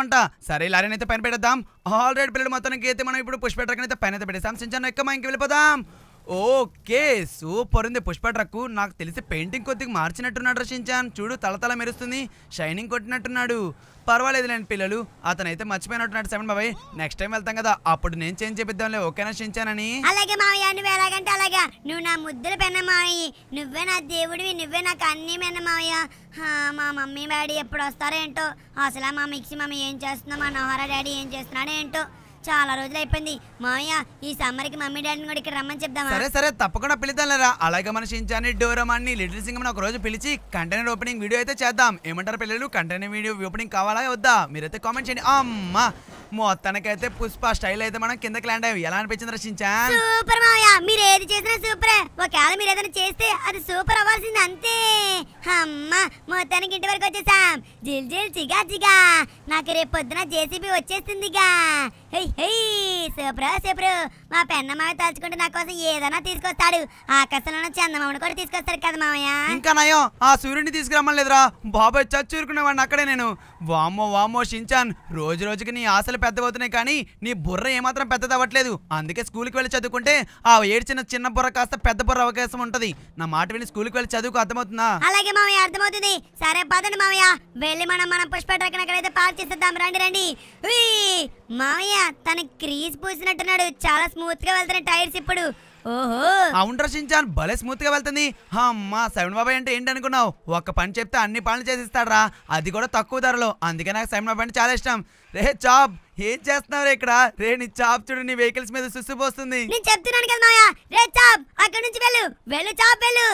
అంట సరే లారీని అయితే పైన పెట్టేద్దాం ఆల్రెడీ పిల్లలు మొత్తానికి అయితే మనం ఇప్పుడు పుష్పెట్టకనైతే పైన అయితే పెట్టేస్తాం షించాన్ ఎక్క మా ఇంక వెళ్ళిపోదాం ఓకే సూపర్ ఉంది పుష్ప ట్రక్కు నాకు తెలిసి పెయింటింగ్ కొద్దిగా మార్చినట్టున్నాడు రచించాను చూడు తలతల మెరుస్తుంది షైనింగ్ కొట్టినట్టున్నాడు పర్వాలేదు లేని పిల్లలు అతనైతే మర్చిపోయినట్టున్నాడు సెవెన్ బాబాయ్ నెక్స్ట్ టైం వెళ్తాం కదా అప్పుడు నేను చేంజ్ చేద్దాంలే ఓకేనా షించానని అలాగే మావయ్య నువ్వు ఎలాగంటే అలాగా నువ్వు నా ముద్దల పెన్న మావయ్య నువ్వే నా దేవుడివి నువ్వే నాకు అన్ని పెన్న మావయ్య మా మమ్మీ డాడీ ఎప్పుడు వస్తారో ఏంటో అసలు మా మిక్సీ మమ్మీ ఏం చేస్తున్నా మా నవరా డాడీ ఏం చేస్తున్నాడో ఏంటో చాలా రోజులు అయిపోయింది మామయ్య ఈ సమ్మర్ కి మమ్మీ డాడీని కూడా ఇక్కడ రమ్మని చెప్దామా సరే సరే తప్పకుండా పిలుద్దాంలేరా అలాగే మన షించాని డోరమాన్ని లిటిల్ సింగ్ ఒక రోజు పిలిచి కంటైనర్ ఓపెనింగ్ వీడియో అయితే చేద్దాం ఏమంటారు పిల్లలు కంటైనర్ వీడియో ఓపెనింగ్ కావాలా వద్దా మీరైతే కామెంట్ చేయండి అమ్మా మొత్తానికైతే పుష్ప స్టైల్ అయితే మనం కిందకి ల్యాండ్ అయ్యి ఎలా అనిపించింది రచించా సూపర్ మామయ్య మీరు ఏది చేసినా సూపర్ ఒకవేళ మీరు ఏదైనా చేస్తే అది సూపర్ అవ్వాల్సింది అంతే అమ్మ మొత్తానికి ఇంటి వరకు వచ్చేసాం జిల్ జిల్ చిగా చిగా నాకు రేపు పొద్దున జేసీబీ వచ్చేసిందిగా సూపరు సూపరు మా పెన్నమావ తలుచుకుంటే నా కోసం ఏదైనా తీసుకొస్తాడు ఆకాశంలో చందమామని కూడా తీసుకొస్తాడు కదా మామయ్య ఇంకా నయో ఆ సూర్యుడిని తీసుకురమ్మలేదురా బాబాయ్ చచ్చురుకునేవాడిని అక్కడే నేను వామ్మో వామ్మో షించాన్ రోజు రోజుకి నీ ఆశలు పెద్దవవుతున్నాయి కానీ నీ బుర్ర ఏమాత్రం పెద్దదవ్వట్లేదు అందుకే స్కూల్కి వెళ్ళి చదువుకుంటే ఆ ఏడ్చిన చిన్న బుర్ర కాస్త పెద్ద బుర్ర అవకాశం ఉంటది నా మాట విని స్కూల్కి వెళ్ళి చదువుకు అర్థమవుతుందా అలాగే మామయ్య అర్థమవుతుంది సరే పదండి మామయ్య వెళ్ళి మనం మనం పుష్ప ట్రక్ ఎక్కడైతే పార్క్ చేసేద్దాం రండి రండి మామయ్య అన్నయ్య తన క్రీజ్ పూసినట్టున్నాడు చాలా స్మూత్ గా వెళ్తున్న టైర్స్ ఇప్పుడు ఓహో అవునరా భలే స్మూత్ గా వెళ్తుంది అమ్మా శవణ్ బాబాయ్ అంటే ఏంటి అనుకున్నావు ఒక్క పని చెప్తే అన్ని పనులు చేసిస్తాడరా అది కూడా తక్కువ ధరలో అందుకే నాకు శవణ్ బాబాయ్ అంటే చాలా ఇష్టం రే చాప్ ఏం చేస్తున్నారు ఇక్కడ రే నీ చాప్ చూడు నీ వెహికల్స్ మీద పోస్తుంది నేను చెప్తున్నాను కదా మాయా రే చాప్ అక్కడ నుంచి వెళ్ళు వెళ్ళు చాప్ వెళ్ళు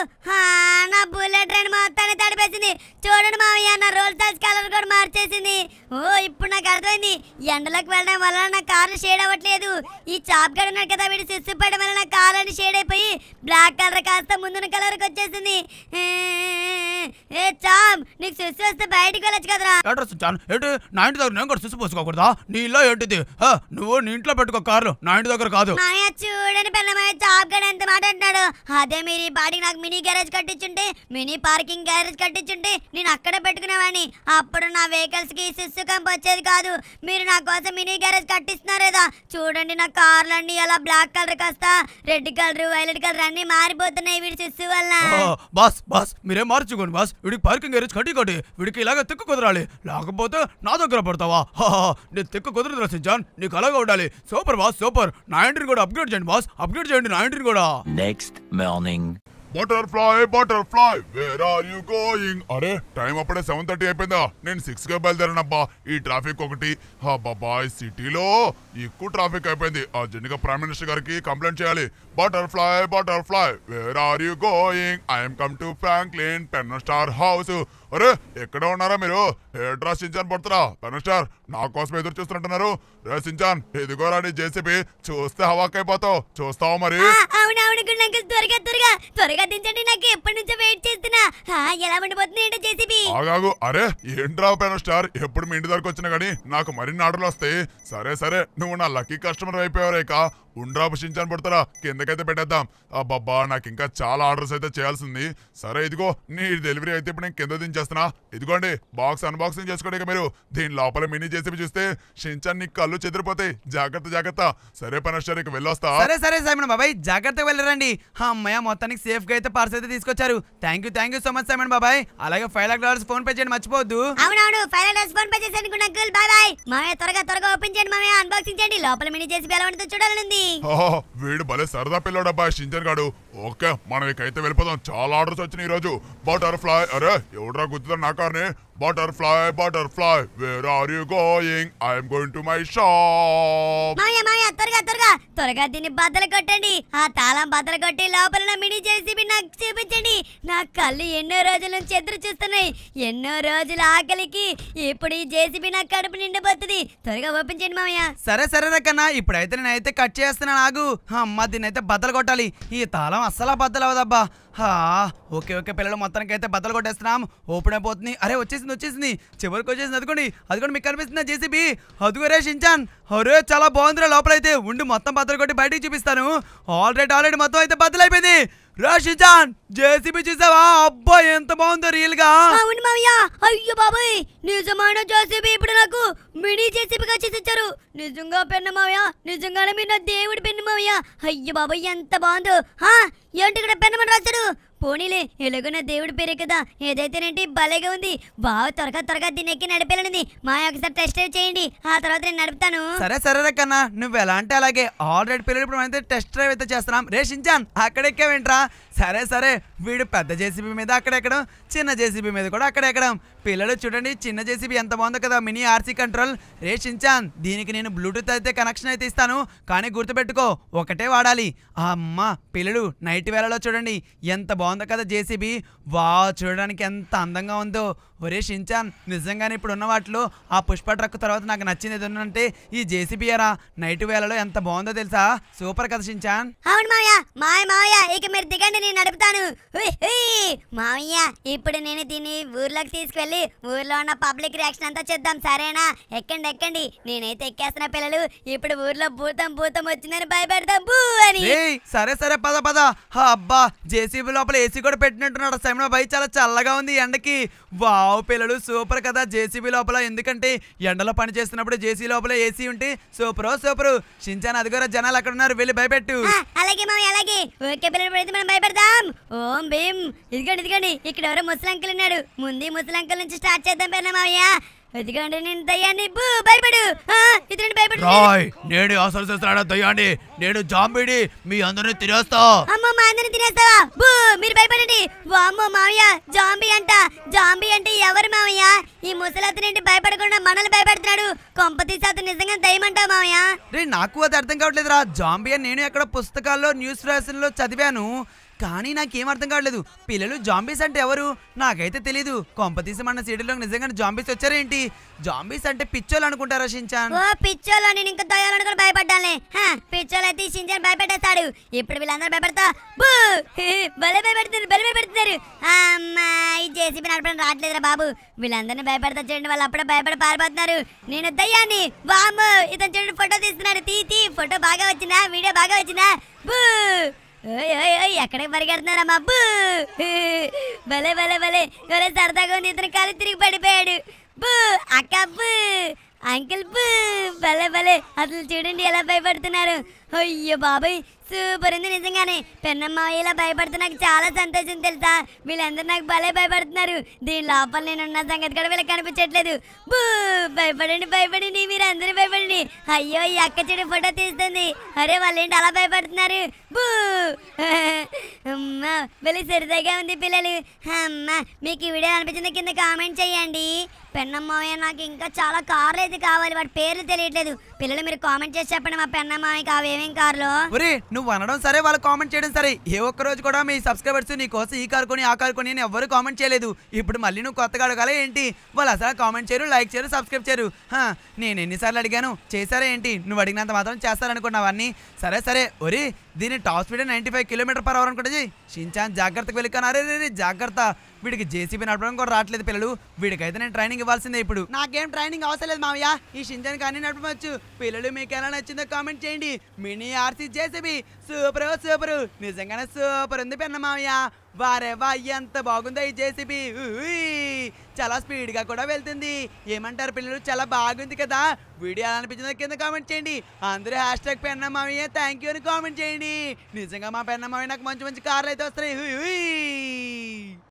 నా బుల్లెట్ ట్రైన్ మొత్తాన్ని తడిపేసింది చూడండి మావయ్య నా రోల్ తాజ్ కలర్ కూడా మార్చేసింది ఓ ఇప్పుడు నాకు అర్థమైంది ఎండలకు వెళ్ళడం వల్ల నా కారు షేడ్ అవ్వట్లేదు ఈ చాప్ గడ ఉన్నాడు కదా వీడి సిస్సు పడడం వల్ల నా కార్ అని షేడ్ అయిపోయి బ్లాక్ కలర్ కాస్త ముందున కలర్ వచ్చేసింది ఏ చాప్ నీకు సిస్సు వస్తే బయటికి వెళ్ళచ్చు కదరా నా ఇంటి దగ్గర నేను కూడా సిస్సు పోసుకోకూడదా నీ ఇల్లా ఏంటిది నువ్వు నీ ఇంట్లో పెట్టుకో కార్లు నా ఇంటి దగ్గర కాదు చూడని పిల్లమయ్య జాబ్ ఎంత మాట అదే మీరు ఈ నాకు మినీ గ్యారేజ్ కట్టించుంటే మినీ పార్కింగ్ గ్యారేజ్ కట్టించుంటే నేను అక్కడ పెట్టుకునేవాడిని అప్పుడు నా వెహికల్స్ కి సిస్సు కంప్ వచ్చేది కాదు మీరు నా కోసం మినీ గ్యారేజ్ కట్టిస్తున్నారేదా చూడండి నా కార్లు అన్ని అలా బ్లాక్ కలర్ కాస్త రెడ్ కలర్ వైలెట్ కలర్ అన్ని మారిపోతున్నాయి వీడి సిస్సు వల్ల బాస్ బాస్ మీరే మార్చుకోండి బాస్ వీడికి పార్కింగ్ గ్యారేజ్ కట్టి కట్టి వీడికి ఇలాగ తిక్కు కుదరాలి లేకపోతే నా దగ్గర పడతావా నేను తిక్కు కుదరదు రసించాన్ నీకు అలాగే ఉండాలి సూపర్ బాస్ సూపర్ నా ఎంట్రీ కూడా అప్గ్రేడ్ చేయండి బాస్ అప్గ్రేడ్ చేయండి నా ఎంట్రీ కూడా next morning butterfly butterfly where are you going అరే టైం అప్పుడే సెవెన్ థర్టీ అయిపోయిందా నేను సిక్స్ కే బయలుదేరానబ్బా ఈ ట్రాఫిక్ ఒకటి బాబాయ్ సిటీలో ఎక్కువ ట్రాఫిక్ అయిపోయింది అర్జెంట్గా ప్రైమ్ మినిస్టర్ గారికి కంప్లైంట్ చేయాలి butterfly butterfly where are you going I'm come to Franklin ten star house అరే ఎక్కడ ఉన్నారా మీరు ఏట్రా సించాన్ పడుతురా పెనస్టార్ నా కోసం ఎదురు చూస్తున్నట్టున్నారు రే సించాన్ ఇదిగోరా నీ జేసీబీ చూస్తే హవాకైపోతావు చూస్తావా మరి త్వరగా త్వరగా త్వరగా దించండి నాకు ఎప్పటి నుంచో వెయిట్ చేస్తున్నా ఎలా ఉండిపోతుంది ఏంటి జేసీబీ ఆగాగు అరే ఏంట్రా పెనస్టార్ ఎప్పుడు మీ ఇంటి దగ్గరకు వచ్చినా గానీ నాకు మరిన్ని ఆర్డర్లు వస్తాయి సరే సరే నువ్వు నా లక్కీ కస్టమర్ అయిపోయావు రేకా ఉండ్రా పుషించాను పడతారా కిందకైతే పెట్టేద్దాం అబ్బబ్బా నాకు ఇంకా చాలా ఆర్డర్స్ అయితే చేయాల్సింది సరే ఇదిగో నీ డెలివరీ అయితే ఇప్పుడు నేను కింద దించేస్తున్నా ఇదిగోండి బాక్స్ అన్బాక్సింగ్ చేసుకోండి ఇక మీరు దీని లోపల మినీ చేసి చూస్తే షించాన్ నీ కళ్ళు చెదిరిపోతాయి జాగ్రత్త జాగ్రత్త సరే పనస్టార్ ఇక వెళ్ళొస్తా సరే సరే సైమన్ బాబాయ్ జాగ్రత్తగా వెళ్ళరండి అమ్మాయి మొత్తానికి సేఫ్ గా అయితే పార్సల్ అయితే తీసుకొచ్చారు thank you thank you so much Simon బాబాయ్ అలాగే five lakh dollars PhonePe చేయండి మర్చిపోద్దు అవునవును five lakh dollars PhonePe చేసేందుకు నాకు బాయ్ బాయ్ మామయ్య త్వరగా త్వరగా ఓపెన్ చేయండి మామయ్య అన్బాక్సింగ్ చేయండి లోపల మినీ చేసి ఎలా ఉంటుందో చూడాలనుంది వీడు భలే సరదా పిల్లడబ్బా షింజన్ గాడు ఓకే మనం ఇకైతే వెళ్ళిపోదాం చాలా ఆర్డర్స్ వచ్చినాయి ఈ రోజు బట్ అరే ఎవడరా గుర్తుందా నా కార్ని Butterfly, butterfly, where are you going? I'm going to my shop. మాయ మాయ త్వరగా త్వరగా త్వరగా దీన్ని బద్దలు కొట్టండి ఆ తాళం బద్దలు కొట్టి లోపల నా మిడి చేసి నాకు చూపించండి నా కళ్ళు ఎన్నో రోజుల నుంచి ఎదురు చూస్తున్నాయి ఎన్నో రోజుల ఆకలికి ఇప్పుడు ఈ జేసీబీ నా కడుపు నిండిపోతుంది త్వరగా ఓపెన్ చేయండి మామయ్య సరే సరే రకన్నా ఇప్పుడైతే నేనైతే కట్ చేస్తున్నాను ఆగు అమ్మ దీన్నైతే బద్దలు కొట్టాలి ఈ తాళం అస్సలు బద్దలు అవదబ్బా ఓకే ఓకే పిల్లలు మొత్తానికి అయితే బద్దలు కొట్టేస్తున్నాం ఓపెన్ అయిపోతుంది అరే వచ్చేసింది వచ్చేసింది చివరికి వచ్చేసింది అది కూడా మీకు కనిపిస్తుంది జేసీబీ అదిగోరే షించాన్ అరే చాలా బాగుందిరా లోపలైతే ఉండి మొత్తం బద్దలు కొట్టి బయటికి చూపిస్తాను ఆల్రెడీ ఆల్రెడీ మొత్తం అయితే బద్దలు అయిపోయింది రోషిజాన్ జేసీబీ చూసావా అబ్బా ఎంత బాగుందో రియల్ గా అవును మామయ్య అయ్యో బాబాయ్ నిజమైన జేసీబీ ఇప్పుడు నాకు మినీ జేసీబీగా చేసిచ్చారు నిజంగా పెన్ను మామయ్య నిజంగానే మీరు నా దేవుడి పెన్ను మామయ్య అయ్యో బాబాయ్ ఎంత బాగుందో హా ఏంటి ఇక్కడ పెన్ను మన రాశాడు పోనీలే ఎలుగున్న దేవుడు దేవుడి పేరే కదా ఏదైతేనేంటి భలేగా ఉంది బావ త్వరగా త్వరగా దీనికి ఎక్కి మా ఒకసారి టెస్ట్ డ్రైవ్ చేయండి ఆ తర్వాత నేను నడుపుతాను సరే సరే కన్నా నువ్వు ఎలా అంటే అలాగే ఆల్రెడీ పిల్లలు ఇప్పుడు అయితే టెస్ట్ డ్రైవ్ అయితే చేస్తున్నాం రే అక్కడెక్కే వింట్రా సరే సరే వీడు పెద్ద జేసీబీ మీద ఎక్కడం చిన్న జేసీబీ మీద కూడా అక్కడ ఎక్కడం పిల్లలు చూడండి చిన్న జేసీబీ ఎంత బాగుందో కదా మినీ ఆర్సీ కంట్రోల్ రేషించాను దీనికి నేను బ్లూటూత్ అయితే కనెక్షన్ అయితే ఇస్తాను కానీ గుర్తుపెట్టుకో ఒకటే వాడాలి అమ్మ పిల్లలు నైట్ వేళలో చూడండి ఎంత బాగుంది బాగుందో కదా జేసీబీ వా చూడడానికి ఎంత అందంగా ఉందో ఒరే షించాన్ నిజంగానే ఇప్పుడు ఉన్న వాటిలో ఆ పుష్ప ట్రక్ తర్వాత నాకు నచ్చింది ఏదన్నంటే ఈ జేసీబీయరా నైట్ వేళలో ఎంత బాగుందో తెలుసా సూపర్ కదా షించాన్ అవును మావయ్య మాయ మావయ్య ఇక మీరు దిగండి నేను నడుపుతాను మావయ్య ఇప్పుడు నేను దీన్ని ఊర్లోకి తీసుకెళ్లి ఊర్లో ఉన్న పబ్లిక్ రియాక్షన్ అంతా చేద్దాం సరేనా ఎక్కండి ఎక్కండి నేనైతే ఎక్కేస్తున్నా పిల్లలు ఇప్పుడు ఊర్లో భూతం భూతం వచ్చిందని భయపెడతాం భూ అని సరే సరే పద పద అబ్బా జేసీబీ లోపల ఏసీ కూడా పెట్టినట్టున్నాడు సమయంలో బయట చాలా చల్లగా ఉంది ఎండకి వావ్ మావు పిల్లలు సూపర్ కదా జేసీబీ లోపల ఎందుకంటే ఎండలో పని చేస్తున్నప్పుడు జేసీ లోపల ఏసీ ఉంటే సూపర్ సూపర్ షించాన్ కూడా జనాలు అక్కడ ఉన్నారు వెళ్ళి భయపెట్టు అలాగే అలాగే ఇదిగండి ఇదిగండి ఇక్కడ ఎవరో ముసలంకల్ ఉన్నాడు ముందు ముసలంకల్ నుంచి స్టార్ట్ చేద్దాం పేరు మావయ్య ఎందుకంటే నేను అసలు చేస్తున్నాడు దయ్యాన్ని నేను జాంబీడి మీ అందరిని తినేస్తా అమ్మో మా తినేస్తావా అంట అంటే ఈ భయపడకుండా మనల్ని భయపెడుతున్నాడు కొంపతీసి అతను నిజంగా దయ్యమంటావు మామయ్య రే నాకు అది అర్థం కావట్లేదురా జాంబియా నేను ఎక్కడ పుస్తకాల్లో న్యూస్ లో చదివాను కానీ నాకేం అర్థం కావట్లేదు పిల్లలు జాంబీస్ అంటే ఎవరు నాకైతే తెలీదు కొంపతీసి మన సిటీలో నిజంగా జాంబీస్ వచ్చారేంటి జాంబీస్ అంటే పిచ్చోలు అనుకుంటారా షించాన్ ఓ పిచ్చోలు నేను ఇంకా దయ్యాలు అనుకుని భయపడ్డాలే పిచ్చోలు అయితే షించాన్ భయపెట్టేస్తాడు ఇప్పుడు వీళ్ళందరూ భయపడతా బూ భలే భయపెడుతున్నారు భలే భయపెడుతున్నారు అమ్మాయి జేసీబీ నడపడం రావట్లేదురా బాబు వీళ్ళందరినీ భయపడతా చూడండి వాళ్ళు అప్పుడే భయపడి పారిపోతున్నారు నేను దయ్యాన్ని వామ్ ఇతను చూడండి ఫోటో తీస్తున్నాడు తీ తీ ఫోటో బాగా వచ్చిందా వీడియో బాగా వచ్చిందా బూ ఎక్కడికి పరిగెడుతున్నారా మబ్బు భలే భలే భలే సరదాగా ఉంది ఇతను కాలు తిరిగి పడిపోయాడు బూ అక్క అంకిల్ భలే భలే అసలు చూడండి ఎలా భయపడుతున్నారు అయ్యో బాబాయ్ సూపర్ ఉంది నిజంగానే పెన్నమ్మ ఇలా భయపడితే నాకు చాలా సంతోషం తెలుసా వీళ్ళందరూ నాకు భలే భయపడుతున్నారు దీని లోపల నేనున్న సంగతి కూడా వీళ్ళకి కనిపించట్లేదు బూ భయపడండి భయపడండి మీరు అందరూ భయపడండి అయ్యో ఈ అక్క చెడు ఫోటో తీస్తుంది అరే వాళ్ళేంటి అలా భయపడుతున్నారు బూ అమ్మ వెళ్ళి సరిదాగా ఉంది పిల్లలు అమ్మ మీకు ఈ వీడియో అనిపించింది కింద కామెంట్ చేయండి పెన్నమ్మావయ్య నాకు ఇంకా చాలా కార్లు అయితే కావాలి వాటి పేర్లు తెలియట్లేదు పిల్లలు మీరు కామెంట్ చేసి చెప్పండి మా పెన్నమ్మావయ్యకి కావేమేం కార్లు ఒరే నువ్వు అనడం సరే వాళ్ళు కామెంట్ చేయడం సరే ఏ ఒక్క రోజు కూడా మీ సబ్స్క్రైబర్స్ నీ కోసం ఈ కారు కొని ఆ కార్ కొని ఎవరు కామెంట్ చేయలేదు ఇప్పుడు మళ్ళీ నువ్వు కొత్తగా అడగాలి ఏంటి వాళ్ళు అసలు కామెంట్ చేయరు లైక్ చేయరు సబ్స్క్రైబ్ చేయరు నేను ఎన్నిసార్లు అడిగాను చేశారా ఏంటి నువ్వు అడిగినంత మాత్రం అన్నీ సరే సరే ఒరే దీని top speed ninety five kilometre per hour అనుకుంటుంది షించాన్ జాగ్రత్తకు వెళ్ళికాను అరే రే జాగ్రత్త వీడికి జేసీబీ నడపడం కూడా రావట్లేదు పిల్లలు వీడికైతే నేను ట్రైనింగ్ ఇవ్వాల్సిందే ఇప్పుడు నాకేం ట్రైనింగ్ అవసరం లేదు మామయ్య ఈ షించాన్ కానీ నడపవచ్చు పిల్లలు మీకు ఎలా నచ్చిందో కామెంట్ చేయండి mini RC JCB super super నిజంగానే సూపర్ ఉంది పెన్న మామయ్య వా ఎంత బాగుందో ఈ జేసీబీ చాలా స్పీడ్గా కూడా వెళ్తుంది ఏమంటారు పిల్లలు చాలా బాగుంది కదా వీడియో ఎలా అనిపించిందో కింద కామెంట్ చేయండి అందరూ హ్యాష్ ట్యాగ్ పెన్నమామయ్య థ్యాంక్ యూ అని కామెంట్ చేయండి నిజంగా మా పెన్నమ్మ నాకు మంచి మంచి కార్లు అయితే వస్తాయి